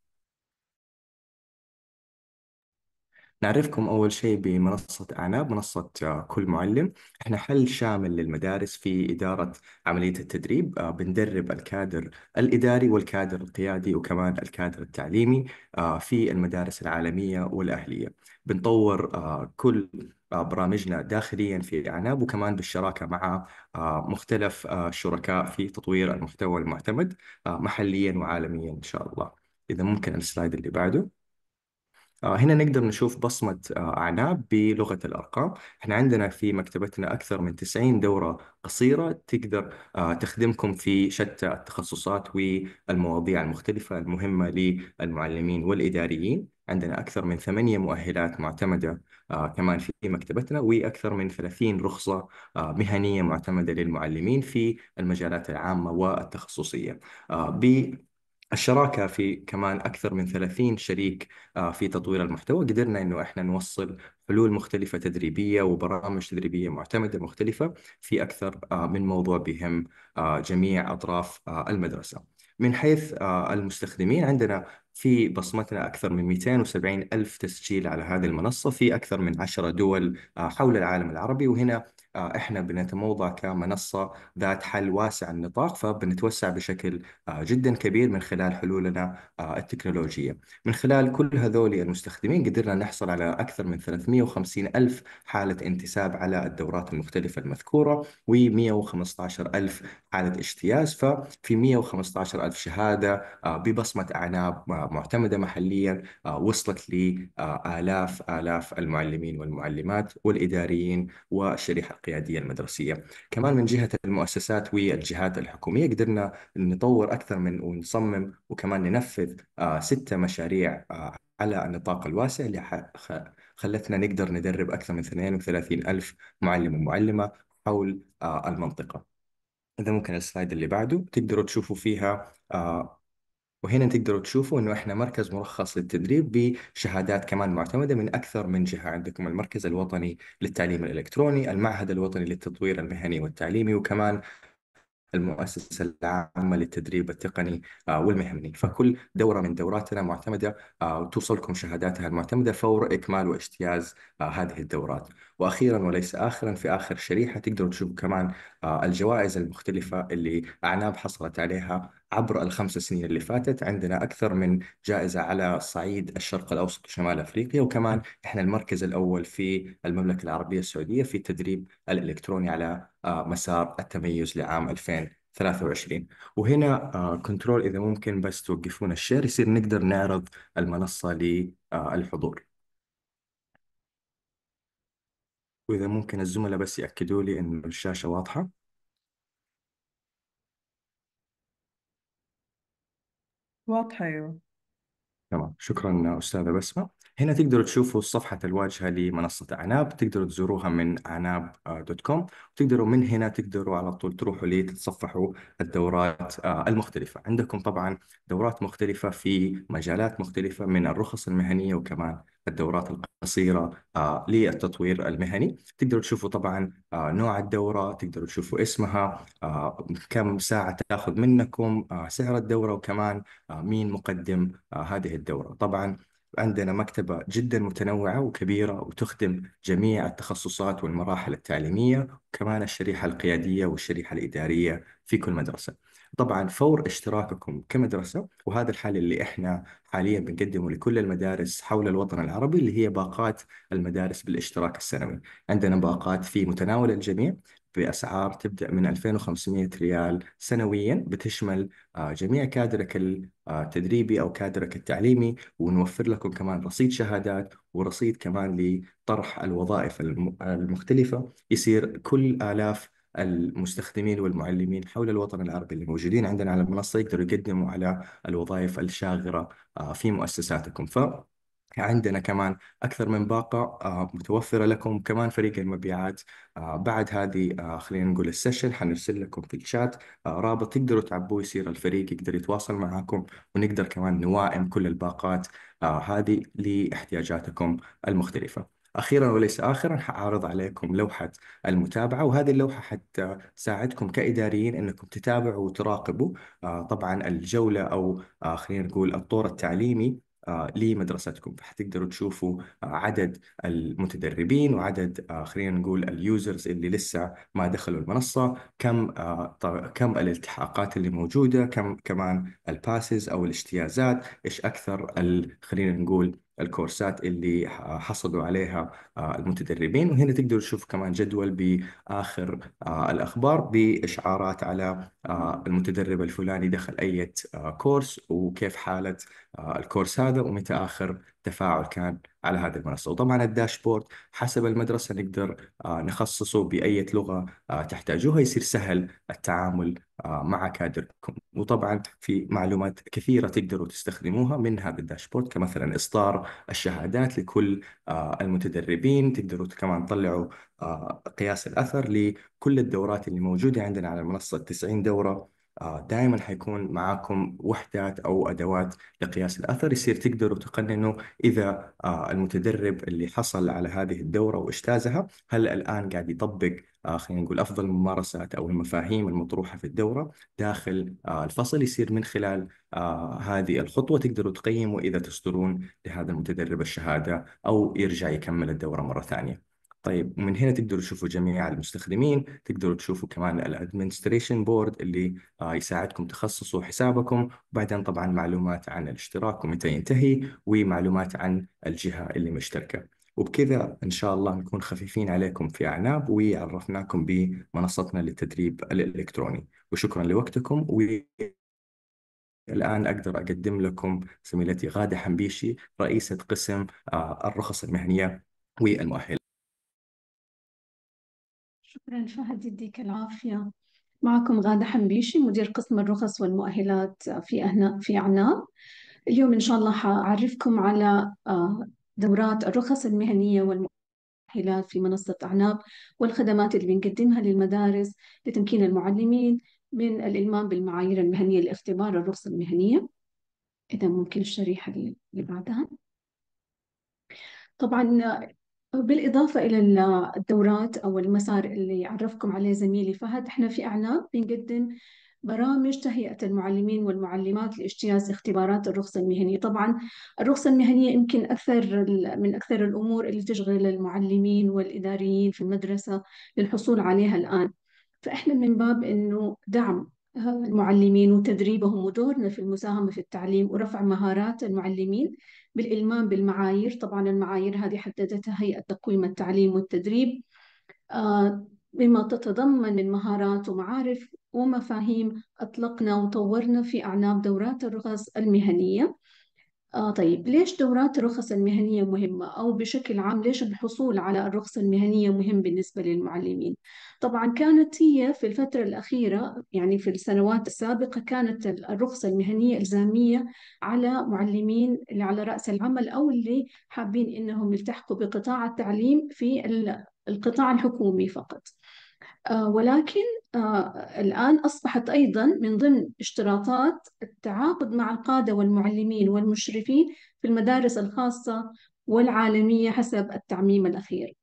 نعرفكم أول شيء بمنصة أعناب منصة آه، كل معلم إحنا حل شامل للمدارس في إدارة عملية التدريب آه، بندرب الكادر الإداري والكادر القيادي وكمان الكادر التعليمي آه، في المدارس العالمية والأهلية بنطور كل برامجنا داخليا في أعناب وكمان بالشراكة مع مختلف الشركاء في تطوير المحتوى المعتمد محليا وعالميا إن شاء الله إذا ممكن السلايد اللي بعده آه، هنا نقدر نشوف بصمة آه، أعناب بلغة الأرقام احنا عندنا في مكتبتنا أكثر من 90 دورة قصيرة تقدر آه، تخدمكم في شتى التخصصات والمواضيع المختلفة المهمة للمعلمين والإداريين عندنا أكثر من ثمانية مؤهلات معتمدة كمان في مكتبتنا وأكثر من 30 رخصة مهنية معتمدة للمعلمين في المجالات العامة والتخصصية الشراكة في كمان أكثر من 30 شريك آه، في تطوير المحتوى قدرنا إنه إحنا نوصل حلول مختلفة تدريبية وبرامج تدريبية معتمدة مختلفة في أكثر آه، من موضوع بهم آه، جميع أطراف المدرسة من حيث المستخدمين عندنا في بصمتنا أكثر من 270 ألف تسجيل على هذه المنصة في أكثر من 10 دول حول العالم العربي وهنا آه، احنا بنتموضع كمنصه ذات حل واسع النطاق فبنتوسع بشكل آه، جدا كبير من خلال حلولنا آه، التكنولوجيه. من خلال كل هذول المستخدمين قدرنا نحصل على اكثر من 350 الف حاله انتساب على الدورات المختلفه المذكوره و115 الف حاله اجتياز ففي 115 الف شهاده ببصمه اعناب معتمده محليا وصلت لالاف الاف المعلمين والمعلمات والاداريين والشريحه القياديه المدرسيه كمان من جهه المؤسسات والجهات الحكوميه قدرنا نطور اكثر من ونصمم وكمان ننفذ آه، ستة مشاريع آه، على النطاق الواسع اللي خلتنا نقدر ندرب أكثر من 32 ألف معلم ومعلمة حول آه، المنطقة إذا ممكن السلايد اللي بعده تقدروا تشوفوا فيها وهنا تقدروا تشوفوا انه احنا مركز مرخص للتدريب بشهادات كمان معتمده من اكثر من جهه عندكم المركز الوطني للتعليم الالكتروني، المعهد الوطني للتطوير المهني والتعليمي وكمان المؤسسة العامة للتدريب التقني آه، والمهني فكل دورة من دوراتنا معتمدة وتوصلكم آه، شهاداتها المعتمدة فور إكمال واجتياز آه، هذه الدورات وأخيرا وليس آخرا في آخر شريحة تقدروا تشوفوا كمان الجوائز المختلفة اللي أعناب حصلت عليها عبر الخمس سنين اللي فاتت عندنا أكثر من جائزة على صعيد الشرق الأوسط وشمال أفريقيا وكمان إحنا المركز الأول في المملكة العربية السعودية في التدريب الإلكتروني على آه، مسار التميز لعام 2023 وهنا كنترول آه، إذا ممكن بس توقفون الشير يصير نقدر نعرض المنصة للحضور وإذا ممكن الزملاء بس يأكدوا لي إنه الشاشة واضحة واضحة أيوة تمام شكرا أستاذة بسمة هنا تقدروا تشوفوا صفحة الواجهة لمنصة عناب تقدروا تزوروها من عناب آه، دوت كوم وتقدروا من هنا تقدروا على طول تروحوا لتتصفحوا الدورات آه، المختلفة عندكم طبعا دورات مختلفة في مجالات مختلفة من الرخص المهنية وكمان الدورات القصيرة آه، للتطوير المهني تقدروا تشوفوا طبعا نوع الدورة تقدروا تشوفوا اسمها كم ساعة تاخذ منكم سعر الدورة وكمان مين مقدم هذه الدورة طبعا عندنا مكتبة جدا متنوعة وكبيرة وتخدم جميع التخصصات والمراحل التعليمية وكمان الشريحة القيادية والشريحة الإدارية في كل مدرسة طبعا فور اشتراككم كمدرسة وهذا الحال اللي احنا حاليا بنقدمه لكل المدارس حول الوطن العربي اللي هي باقات المدارس بالاشتراك السنوي عندنا باقات في متناول الجميع بأسعار تبدأ من 2500 ريال سنويا بتشمل آه، جميع كادرك التدريبي آه، أو كادرك التعليمي ونوفر لكم كمان رصيد شهادات ورصيد كمان لطرح الوظائف المختلفة يصير كل آلاف المستخدمين والمعلمين حول الوطن العربي اللي موجودين عندنا على المنصة يقدروا يقدموا على الوظائف الشاغرة آه، في مؤسساتكم ف عندنا كمان أكثر من باقة آه، متوفرة لكم كمان فريق المبيعات آه، بعد هذه آه، خلينا نقول السيشن حنرسل لكم في الشات رابط تقدروا تعبوه يصير الفريق يقدر يتواصل معاكم ونقدر كمان نوائم كل الباقات هذه لاحتياجاتكم المختلفة أخيرا وليس آخرا حأعرض عليكم لوحة المتابعة وهذه اللوحة حتساعدكم كإداريين أنكم تتابعوا وتراقبوا طبعا الجولة أو خلينا نقول الطور التعليمي آه، لمدرستكم فحتقدروا تشوفوا آه، عدد المتدربين وعدد آه، خلينا نقول اليوزرز اللي لسه ما دخلوا المنصه كم كم الالتحاقات اللي موجوده كم كمان الباسز او الاجتيازات ايش اكثر خلينا نقول الكورسات اللي حصلوا عليها آه، المتدربين وهنا تقدر تشوف كمان جدول بآخر آه، الأخبار بإشعارات على آه، المتدرب الفلاني دخل أي كورس وكيف حالة الكورس هذا ومتى آخر تفاعل كان على هذه المنصه وطبعا الداشبورد حسب المدرسه نقدر آه، نخصصه باي لغه آه، تحتاجوها يصير سهل التعامل آه، مع كادركم وطبعا في معلومات كثيره تقدروا تستخدموها من هذا الداشبورد كمثلا اصدار الشهادات لكل المتدربين تقدروا كمان تطلعوا قياس الاثر لكل الدورات اللي موجوده عندنا على المنصه 90 دوره آه، دائما حيكون معاكم وحدات او ادوات لقياس الاثر يصير تقدروا تقننوا اذا آه، المتدرب اللي حصل على هذه الدوره واجتازها هل الان قاعد يطبق آه، خلينا نقول افضل الممارسات او المفاهيم المطروحه في الدوره داخل الفصل يصير من خلال هذه الخطوه تقدروا تقيموا اذا تصدرون لهذا المتدرب الشهاده او يرجع يكمل الدوره مره ثانيه. طيب ومن هنا تقدروا تشوفوا جميع المستخدمين تقدروا تشوفوا كمان الادمنستريشن بورد اللي آه، يساعدكم تخصصوا حسابكم وبعدين طبعا معلومات عن الاشتراك ومتى ينتهي ومعلومات عن الجهة اللي مشتركة وبكذا إن شاء الله نكون خفيفين عليكم في أعناب وعرفناكم بمنصتنا للتدريب الإلكتروني وشكرا لوقتكم و الآن أقدر أقدم لكم زميلتي غادة حمبيشي رئيسة قسم آه، الرخص المهنية والمؤهلة شكرا شهد يديك العافية معكم غادة حمبيشي مدير قسم الرخص والمؤهلات في أهنا في عناب اليوم إن شاء الله حأعرفكم على آه، دورات الرخص المهنية والمؤهلات في منصة عناب والخدمات اللي بنقدمها للمدارس لتمكين المعلمين من الإلمام بالمعايير المهنية لاختبار الرخصة المهنية إذا ممكن الشريحة اللي بعدها طبعا بالإضافة إلى الدورات أو المسار اللي عرفكم عليه زميلي فهد إحنا في أعناب بنقدم برامج تهيئة المعلمين والمعلمات لاجتياز اختبارات الرخصة المهنية طبعا الرخصة المهنية يمكن أكثر من أكثر الأمور اللي تشغل المعلمين والإداريين في المدرسة للحصول عليها الآن فإحنا من باب إنه دعم المعلمين وتدريبهم ودورنا في المساهمة في التعليم ورفع مهارات المعلمين بالإلمام بالمعايير طبعا المعايير هذه حددتها هيئة تقويم التعليم والتدريب آه، بما تتضمن من مهارات ومعارف ومفاهيم أطلقنا وطورنا في أعناب دورات الرخص المهنية آه طيب ليش دورات الرخص المهنية مهمة أو بشكل عام ليش الحصول على الرخصة المهنية مهم بالنسبة للمعلمين؟ طبعا كانت هي في الفترة الأخيرة يعني في السنوات السابقة كانت الرخصة المهنية إلزامية على معلمين اللي على رأس العمل أو اللي حابين إنهم يلتحقوا بقطاع التعليم في القطاع الحكومي فقط. آه، ولكن آه، الآن أصبحت أيضا من ضمن اشتراطات التعاقد مع القادة والمعلمين والمشرفين في المدارس الخاصة والعالمية حسب التعميم الأخير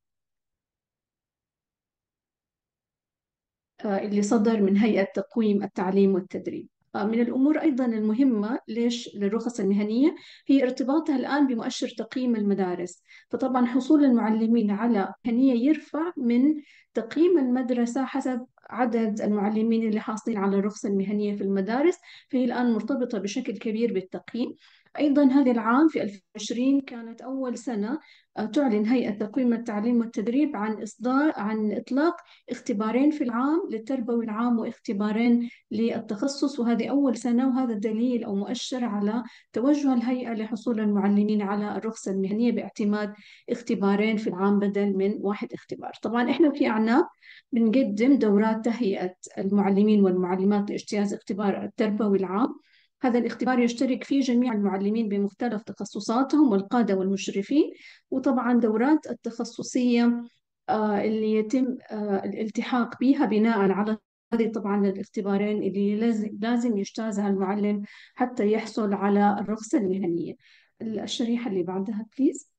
آه، اللي صدر من هيئة تقويم التعليم والتدريب من الأمور أيضا المهمة ليش للرخص المهنيه هي ارتباطها الآن بمؤشر تقييم المدارس فطبعا حصول المعلمين على هنية يرفع من تقييم المدرسة حسب عدد المعلمين اللي حاصلين على الرخصة المهنية في المدارس فهي الآن مرتبطة بشكل كبير بالتقييم أيضا هذا العام في 2020 كانت أول سنة آه، تعلن هيئة تقويم التعليم والتدريب عن إصدار عن إطلاق اختبارين في العام للتربوي العام واختبارين للتخصص وهذه أول سنة وهذا دليل أو مؤشر على توجه الهيئة لحصول المعلمين على الرخصة المهنية باعتماد اختبارين في العام بدل من واحد اختبار طبعا إحنا في أعناب بنقدم دورات تهيئة المعلمين والمعلمات لاجتياز اختبار التربوي العام هذا الاختبار يشترك فيه جميع المعلمين بمختلف تخصصاتهم والقادة والمشرفين وطبعا دورات التخصصية آه، اللي يتم آه، الالتحاق بها بناء على هذه طبعا الاختبارين اللي لازم يجتازها المعلم حتى يحصل على الرخصة المهنية الشريحة اللي بعدها بليز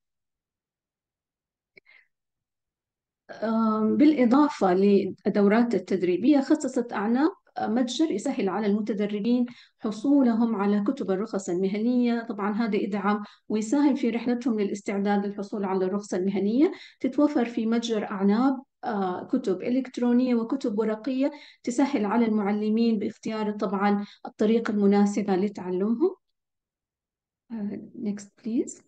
بالإضافة للدورات التدريبية خصصت أعناق متجر يسهل على المتدربين حصولهم على كتب الرخص المهنية طبعا هذا يدعم ويساهم في رحلتهم للاستعداد للحصول على الرخصة المهنية تتوفر في متجر أعناب آه، كتب إلكترونية وكتب ورقية تسهل على المعلمين باختيار طبعا الطريقة المناسبة لتعلمهم آه، next please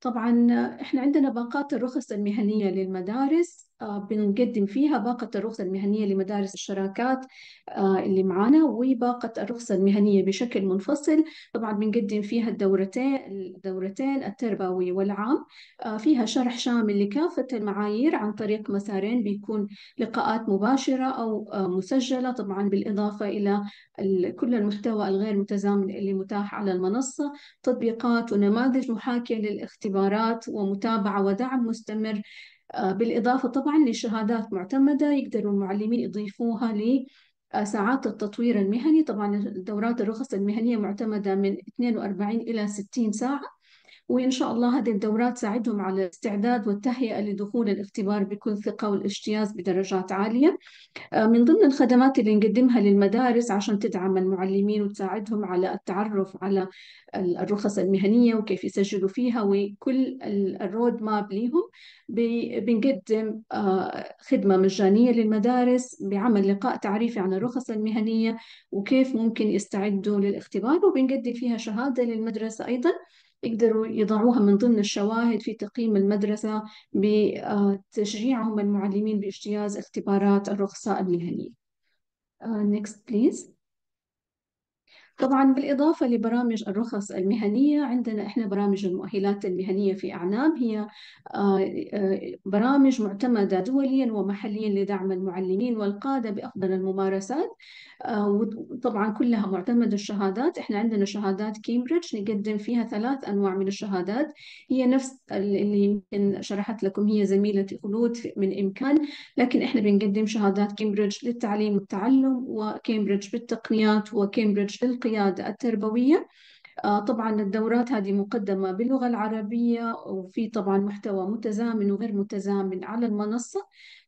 طبعا احنا عندنا باقات الرخص المهنية للمدارس آه، بنقدم فيها باقة الرخصة المهنية لمدارس الشراكات آه، اللي معانا وباقة الرخصة المهنية بشكل منفصل طبعا بنقدم فيها الدورتين الدورتين التربوي والعام آه، فيها شرح شامل لكافة المعايير عن طريق مسارين بيكون لقاءات مباشرة أو مسجلة طبعا بالإضافة إلى كل المحتوى الغير متزامن اللي متاح على المنصة تطبيقات ونماذج محاكية للاختبارات ومتابعة ودعم مستمر آه، بالإضافة طبعا لشهادات معتمدة يقدروا المعلمين يضيفوها لساعات التطوير المهني طبعا دورات الرخص المهنية معتمدة من 42 إلى 60 ساعة وإن شاء الله هذه الدورات تساعدهم على الاستعداد والتهيئة لدخول الاختبار بكل ثقة والاجتياز بدرجات عالية آه، من ضمن الخدمات اللي نقدمها للمدارس عشان تدعم المعلمين وتساعدهم على التعرف على الرخص المهنية وكيف يسجلوا فيها وكل الرود ماب ليهم بنقدم آه، خدمة مجانية للمدارس بعمل لقاء تعريفي عن الرخص المهنية وكيف ممكن يستعدوا للاختبار وبنقدم فيها شهادة للمدرسة أيضا يقدروا يضعوها من ضمن الشواهد في تقييم المدرسة بتشجيعهم المعلمين باجتياز اختبارات الرخصة المهنية. Uh, next please. طبعا بالإضافة لبرامج الرخص المهنية عندنا إحنا برامج المؤهلات المهنية في أعلام هي آه، آه، برامج معتمدة دوليا ومحليا لدعم المعلمين والقادة بأفضل الممارسات آه، وطبعا كلها معتمدة الشهادات إحنا عندنا شهادات كامبريدج نقدم فيها ثلاث أنواع من الشهادات هي نفس اللي يمكن شرحت لكم هي زميلة خلود من إمكان لكن إحنا بنقدم شهادات كامبريدج للتعليم والتعلم وكامبريدج بالتقنيات وكامبريدج للقيادة القيادة التربوية آه، طبعا الدورات هذه مقدمة باللغة العربية وفي طبعا محتوى متزامن وغير متزامن على المنصة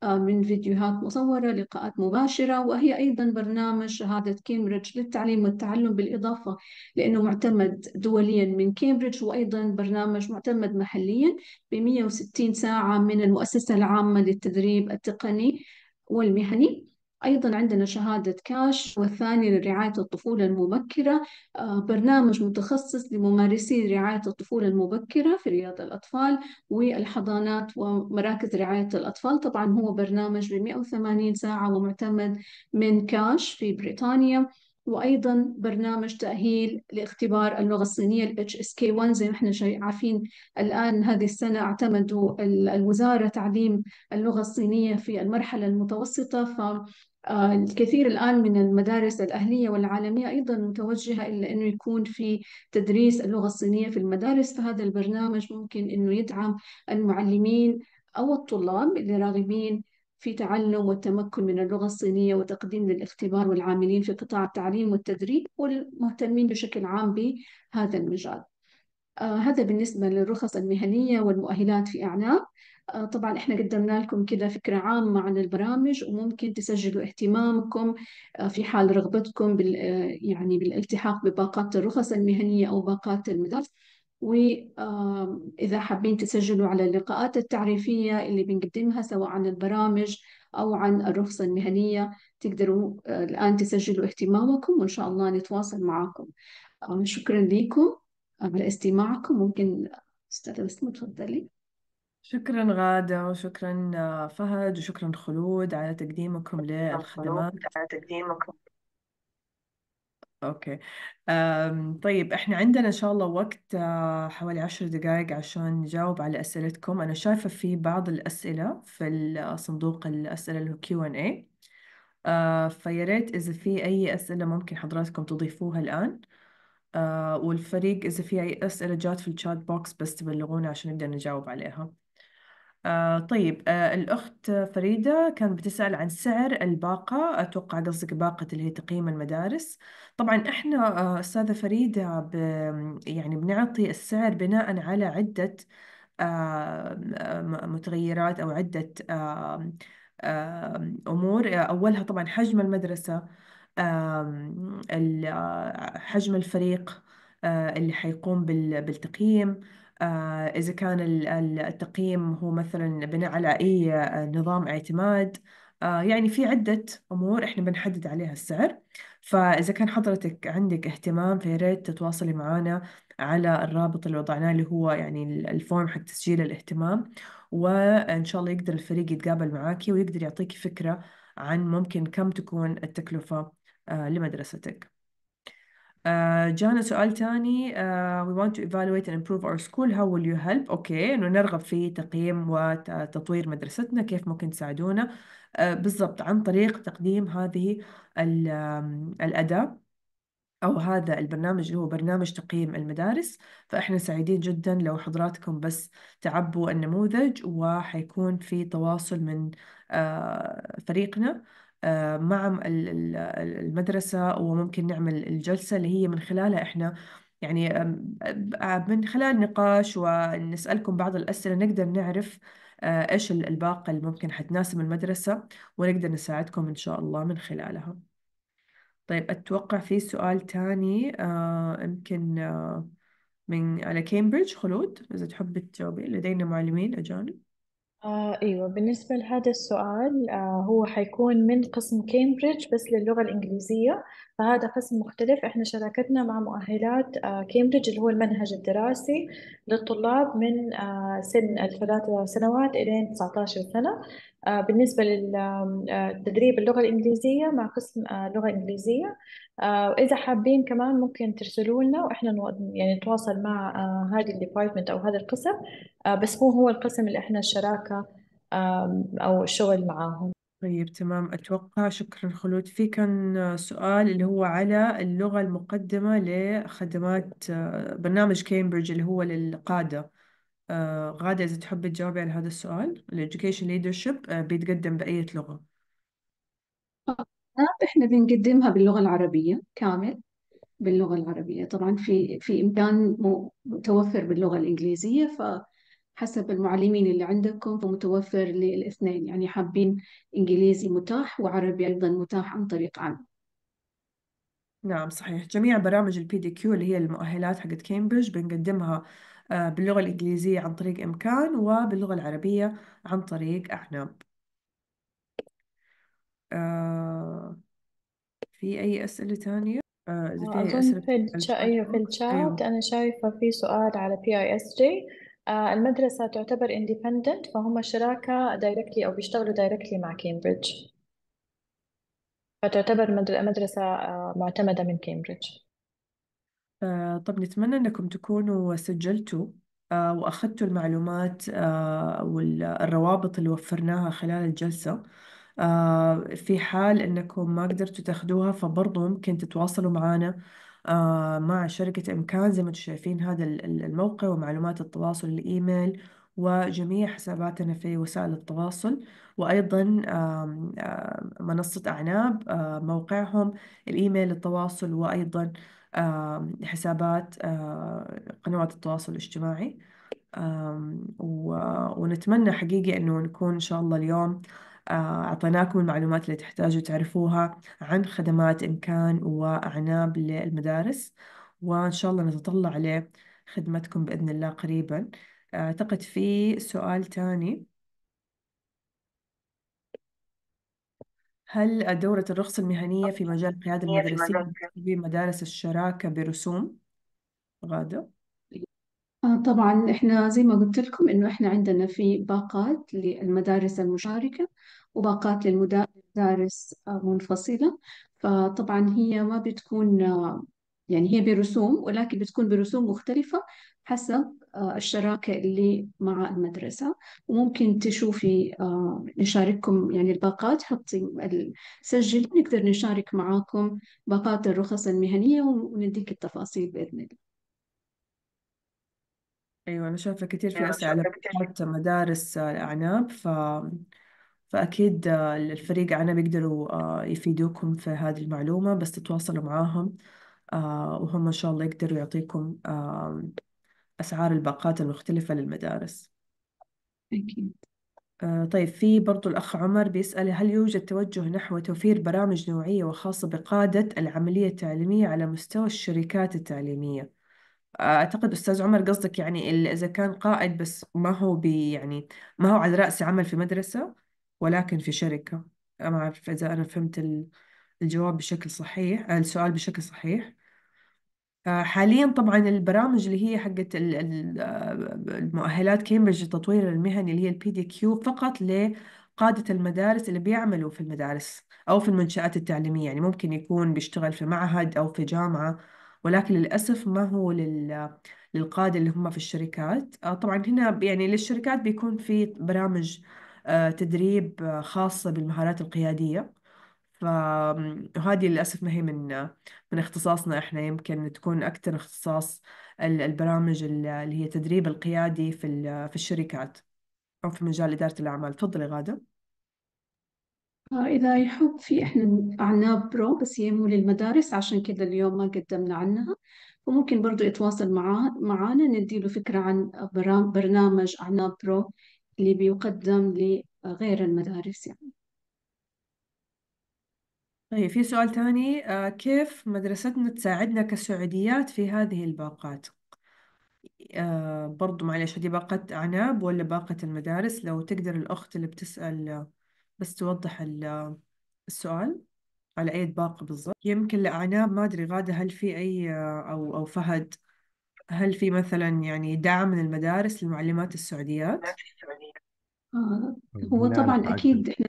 آه، من فيديوهات مصورة لقاءات مباشرة وهي أيضا برنامج شهادة كامبريدج للتعليم والتعلم بالإضافة لأنه معتمد دوليا من كامبريدج وأيضا برنامج معتمد محليا ب 160 ساعة من المؤسسة العامة للتدريب التقني والمهني أيضا عندنا شهادة كاش والثانية لرعاية الطفولة المبكرة آه، برنامج متخصص لممارسي رعاية الطفولة المبكرة في رياض الأطفال والحضانات ومراكز رعاية الأطفال طبعا هو برنامج ب 180 ساعة ومعتمد من كاش في بريطانيا وايضا برنامج تاهيل لاختبار اللغه الصينيه ال HSK1 زي ما احنا عارفين الان هذه السنه اعتمدوا الوزاره تعليم اللغه الصينيه في المرحله المتوسطه ف آه، الكثير الآن من المدارس الأهلية والعالمية أيضا متوجهة إلى أنه يكون في تدريس اللغة الصينية في المدارس فهذا البرنامج ممكن أنه يدعم المعلمين أو الطلاب اللي راغبين في تعلم والتمكن من اللغة الصينية وتقديم للاختبار والعاملين في قطاع التعليم والتدريب والمهتمين بشكل عام بهذا المجال آه هذا بالنسبة للرخص المهنية والمؤهلات في إعلام آه طبعا إحنا قدمنا لكم كده فكرة عامة عن البرامج وممكن تسجلوا اهتمامكم آه في حال رغبتكم بال آه، يعني بالالتحاق بباقات الرخص المهنية أو باقات المدرسة وإذا حابين تسجلوا على اللقاءات التعريفية اللي بنقدمها سواء عن البرامج أو عن الرخصة المهنية تقدروا آه، الآن تسجلوا اهتمامكم وإن شاء الله نتواصل معكم شكرا لكم آه، على استماعكم ممكن أستاذة بس تفضلي شكرا غادة وشكرا آه، فهد وشكرا خلود على تقديمكم للخدمات على تقديمكم اوكي أم طيب احنا عندنا ان شاء الله وقت آه، حوالي عشر دقائق عشان نجاوب على اسئلتكم انا شايفة في بعض الاسئلة في صندوق الاسئلة اللي هو كيو ان اي فيا ريت اذا في اي اسئلة ممكن حضراتكم تضيفوها الان آه، والفريق اذا في اي اسئلة جات في الشات بوكس بس تبلغونا عشان نقدر نجاوب عليها آه طيب آه الأخت فريدة كانت بتسأل عن سعر الباقة أتوقع قصدك باقة اللي هي تقييم المدارس طبعا إحنا آه أستاذة فريدة ب يعني بنعطي السعر بناء على عدة آه،, آه متغيرات أو عدة آه آه أمور أولها طبعا حجم المدرسة ال- آه، حجم الفريق آه، اللي حيقوم بال- بالتقييم آه إذا كان التقييم هو مثلا بناء على أي آه، نظام اعتماد آه يعني في عدة أمور إحنا بنحدد عليها السعر فإذا كان حضرتك عندك اهتمام في ريت تتواصلي معنا على الرابط اللي وضعناه اللي هو يعني الفورم حق تسجيل الاهتمام وإن شاء الله يقدر الفريق يتقابل معاكي ويقدر يعطيكي فكرة عن ممكن كم تكون التكلفة آه، لمدرستك آه، جانا سؤال تاني آه we want to evaluate and improve our school how will you help اوكي انه نرغب في تقييم وتطوير مدرستنا كيف ممكن تساعدونا آه، بالضبط عن طريق تقديم هذه الأداة أو هذا البرنامج اللي هو برنامج تقييم المدارس فإحنا سعيدين جدا لو حضراتكم بس تعبوا النموذج وحيكون في تواصل من آه، فريقنا آه، مع المدرسة وممكن نعمل الجلسة اللي هي من خلالها إحنا يعني آه، من خلال نقاش ونسألكم بعض الأسئلة نقدر نعرف آه، إيش الباقة اللي ممكن حتناسب المدرسة ونقدر نساعدكم إن شاء الله من خلالها طيب أتوقع في سؤال تاني يمكن من على كامبريدج خلود إذا تحب تجاوبي لدينا معلمين أجانب آه أيوة بالنسبة لهذا السؤال آه هو حيكون من قسم كامبريدج بس للغة الإنجليزية فهذا قسم مختلف احنا شراكتنا مع مؤهلات آه، كامبريدج اللي هو المنهج الدراسي للطلاب من آه، سن الثلاث سنوات الى 19 سنه آه، بالنسبه للتدريب اللغه الانجليزيه مع قسم لغه انجليزيه واذا حابين كمان ممكن ترسلوا لنا واحنا يعني نتواصل مع هذه الديبارتمنت او هذا القسم بس مو هو القسم اللي احنا الشراكه او الشغل معاهم طيب تمام أتوقع شكرا خلود في كان سؤال اللي هو على اللغة المقدمة لخدمات آه، برنامج كامبريدج اللي هو للقادة غادة آه، إذا تحبي تجاوبي على هذا السؤال ال Education Leadership آه، بيتقدم بأية لغة احنا بنقدمها باللغة العربية كامل باللغة العربية طبعا في في إمكان متوفر باللغة الإنجليزية ف حسب المعلمين اللي عندكم فمتوفر للاثنين يعني حابين إنجليزي متاح وعربي أيضا متاح عن طريق علم نعم صحيح جميع برامج البي دي كيو اللي هي المؤهلات حقت كامبريدج بنقدمها آه، باللغة الإنجليزية عن طريق إمكان وباللغة العربية عن طريق أعناب آه، في أي أسئلة ثانيه آه، إذا في أي أسئلة في أيوة، الشات أيوه في الشات أنا شايفة في سؤال على بي أي إس جي آه، المدرسة تعتبر independent فهم شراكة دايركتلي أو بيشتغلوا directly مع كامبريدج فتعتبر مدرسة آه، معتمدة من كامبريدج آه، طب نتمنى أنكم تكونوا سجلتوا وأخذتوا المعلومات والروابط اللي وفرناها خلال الجلسة في حال أنكم ما قدرتوا تاخدوها فبرضو ممكن تتواصلوا معنا آه، مع شركة إمكان زي ما انتم شايفين هذا ال- الموقع ومعلومات التواصل الإيميل وجميع حساباتنا في وسائل التواصل وأيضا منصة أعناب آه، موقعهم الإيميل التواصل وأيضا حسابات آه، قنوات التواصل الاجتماعي ونتمنى حقيقي أنه نكون إن شاء الله اليوم أعطيناكم المعلومات اللي تحتاجوا تعرفوها عن خدمات إمكان وأعناب للمدارس وإن شاء الله نتطلع لخدمتكم بإذن الله قريبا أعتقد في سؤال تاني هل دورة الرخصة المهنية في مجال القيادة المدرسية في مدارس الشراكة برسوم؟ غادة آه، طبعا احنا زي ما قلت لكم انه احنا عندنا في باقات للمدارس المشاركة وباقات للمدارس منفصلة فطبعا هي ما بتكون آه، يعني هي برسوم ولكن بتكون برسوم مختلفة حسب آه، الشراكة اللي مع المدرسة وممكن تشوفي نشارككم يعني الباقات حطي السجل سجلي نقدر نشارك معاكم باقات الرخص المهنية ونديك التفاصيل بإذن الله ايوه انا شايفه كتير في يعني أنا اسئله على شايفة كتير بتاعت مدارس آه، الاعناب ف فاكيد الفريق أعناب يقدروا آه، يفيدوكم في هذه المعلومه بس تتواصلوا معاهم آه، وهم ان شاء الله يقدروا يعطيكم آه، اسعار الباقات المختلفه للمدارس أكيد طيب في برضو الأخ عمر بيسأل هل يوجد توجه نحو توفير برامج نوعية وخاصة بقادة العملية التعليمية على مستوى الشركات التعليمية أعتقد أستاذ عمر قصدك يعني اللي إذا كان قائد بس ما هو بي يعني ما هو على رأس عمل في مدرسة ولكن في شركة ما أعرف إذا أنا فهمت ال- الجواب بشكل صحيح آه، السؤال بشكل صحيح آه، حاليا طبعا البرامج اللي هي حقت ال- ال- آه، المؤهلات كامبريدج للتطوير المهني اللي هي البي دي كيو فقط لقادة المدارس اللي بيعملوا في المدارس أو في المنشآت التعليمية يعني ممكن يكون بيشتغل في معهد أو في جامعة ولكن للأسف ما هو لل... للقادة اللي هم في الشركات آه، طبعا هنا يعني للشركات بيكون في برامج آه، تدريب آه، خاصة بالمهارات القيادية فهذه للأسف ما هي من من اختصاصنا إحنا يمكن تكون أكثر اختصاص البرامج اللي هي تدريب القيادي في في الشركات أو في مجال إدارة الأعمال تفضلي غادة إذا يحب في إحنا أعناب برو بس هي مو للمدارس عشان كذا اليوم ما قدمنا عنها وممكن برضو يتواصل معنا معانا نديله فكرة عن برنامج أعناب برو اللي بيقدم لغير المدارس يعني طيب في سؤال ثاني آه، كيف مدرستنا تساعدنا كسعوديات في هذه الباقات آه، برضو معلش هذه باقة أعناب ولا باقة المدارس لو تقدر الأخت اللي بتسأل بس توضح ال- السؤال على أي باقة بالضبط يمكن لأعناب ما أدري غادة هل في أي أو أو فهد هل في مثلا يعني دعم من المدارس للمعلمات السعوديات؟ آه، هو طبعا أكيد إحنا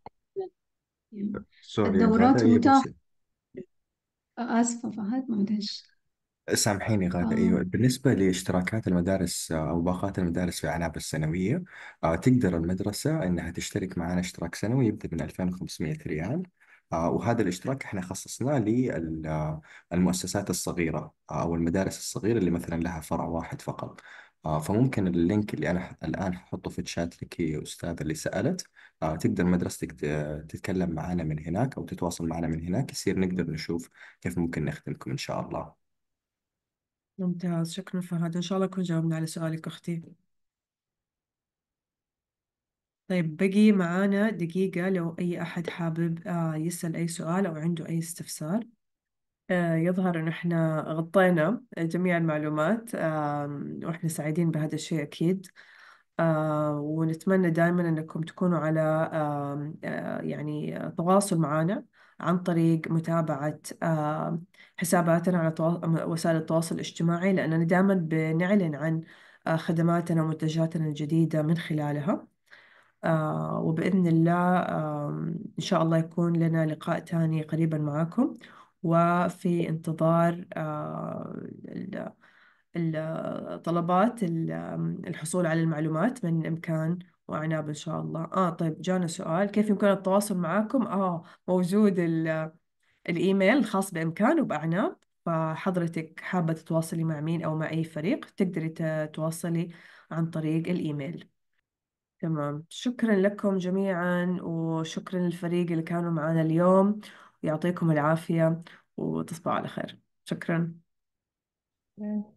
سوري الدورات متاحة آه، آسفة فهد معلش سامحيني غادة آه. أيوة بالنسبة لاشتراكات المدارس آه، أو باقات المدارس في أعناب السنوية آه، تقدر المدرسة إنها تشترك معنا اشتراك سنوي يبدأ من 2500 ريال وهذا الاشتراك احنا خصصناه للمؤسسات الصغيرة أو المدارس الصغيرة اللي مثلا لها فرع واحد فقط فممكن اللينك اللي أنا الآن ححطه في الشات لك يا أستاذة اللي سألت تقدر مدرستك تتكلم معنا من هناك أو تتواصل معنا من هناك يصير نقدر نشوف كيف ممكن نخدمكم إن شاء الله ممتاز شكرا فهد إن شاء الله أكون جاوبنا على سؤالك أختي طيب بقي معانا دقيقة لو أي أحد حابب آه، يسأل أي سؤال أو عنده أي استفسار آه، يظهر أن إحنا غطينا جميع المعلومات وإحنا سعيدين بهذا الشيء أكيد آه، ونتمنى دائما أنكم تكونوا على يعني تواصل معنا عن طريق متابعة آه، حساباتنا على وسائل التواصل الاجتماعي لأننا دائما بنعلن عن آه، خدماتنا ومنتجاتنا الجديدة من خلالها آه، وبإذن الله إن شاء الله يكون لنا لقاء تاني قريبا معكم وفي انتظار الطلبات الحصول على المعلومات من الإمكان وعناب إن شاء الله آه طيب جانا سؤال كيف يمكن التواصل معاكم؟ آه موجود ال- الإيميل الخاص بإمكان وبأعناب فحضرتك حابة تتواصلي مع مين أو مع أي فريق تقدري تتواصلي عن طريق الإيميل تمام شكرا لكم جميعا وشكرا للفريق اللي كانوا معنا اليوم يعطيكم العافية وتصبحوا على خير شكرا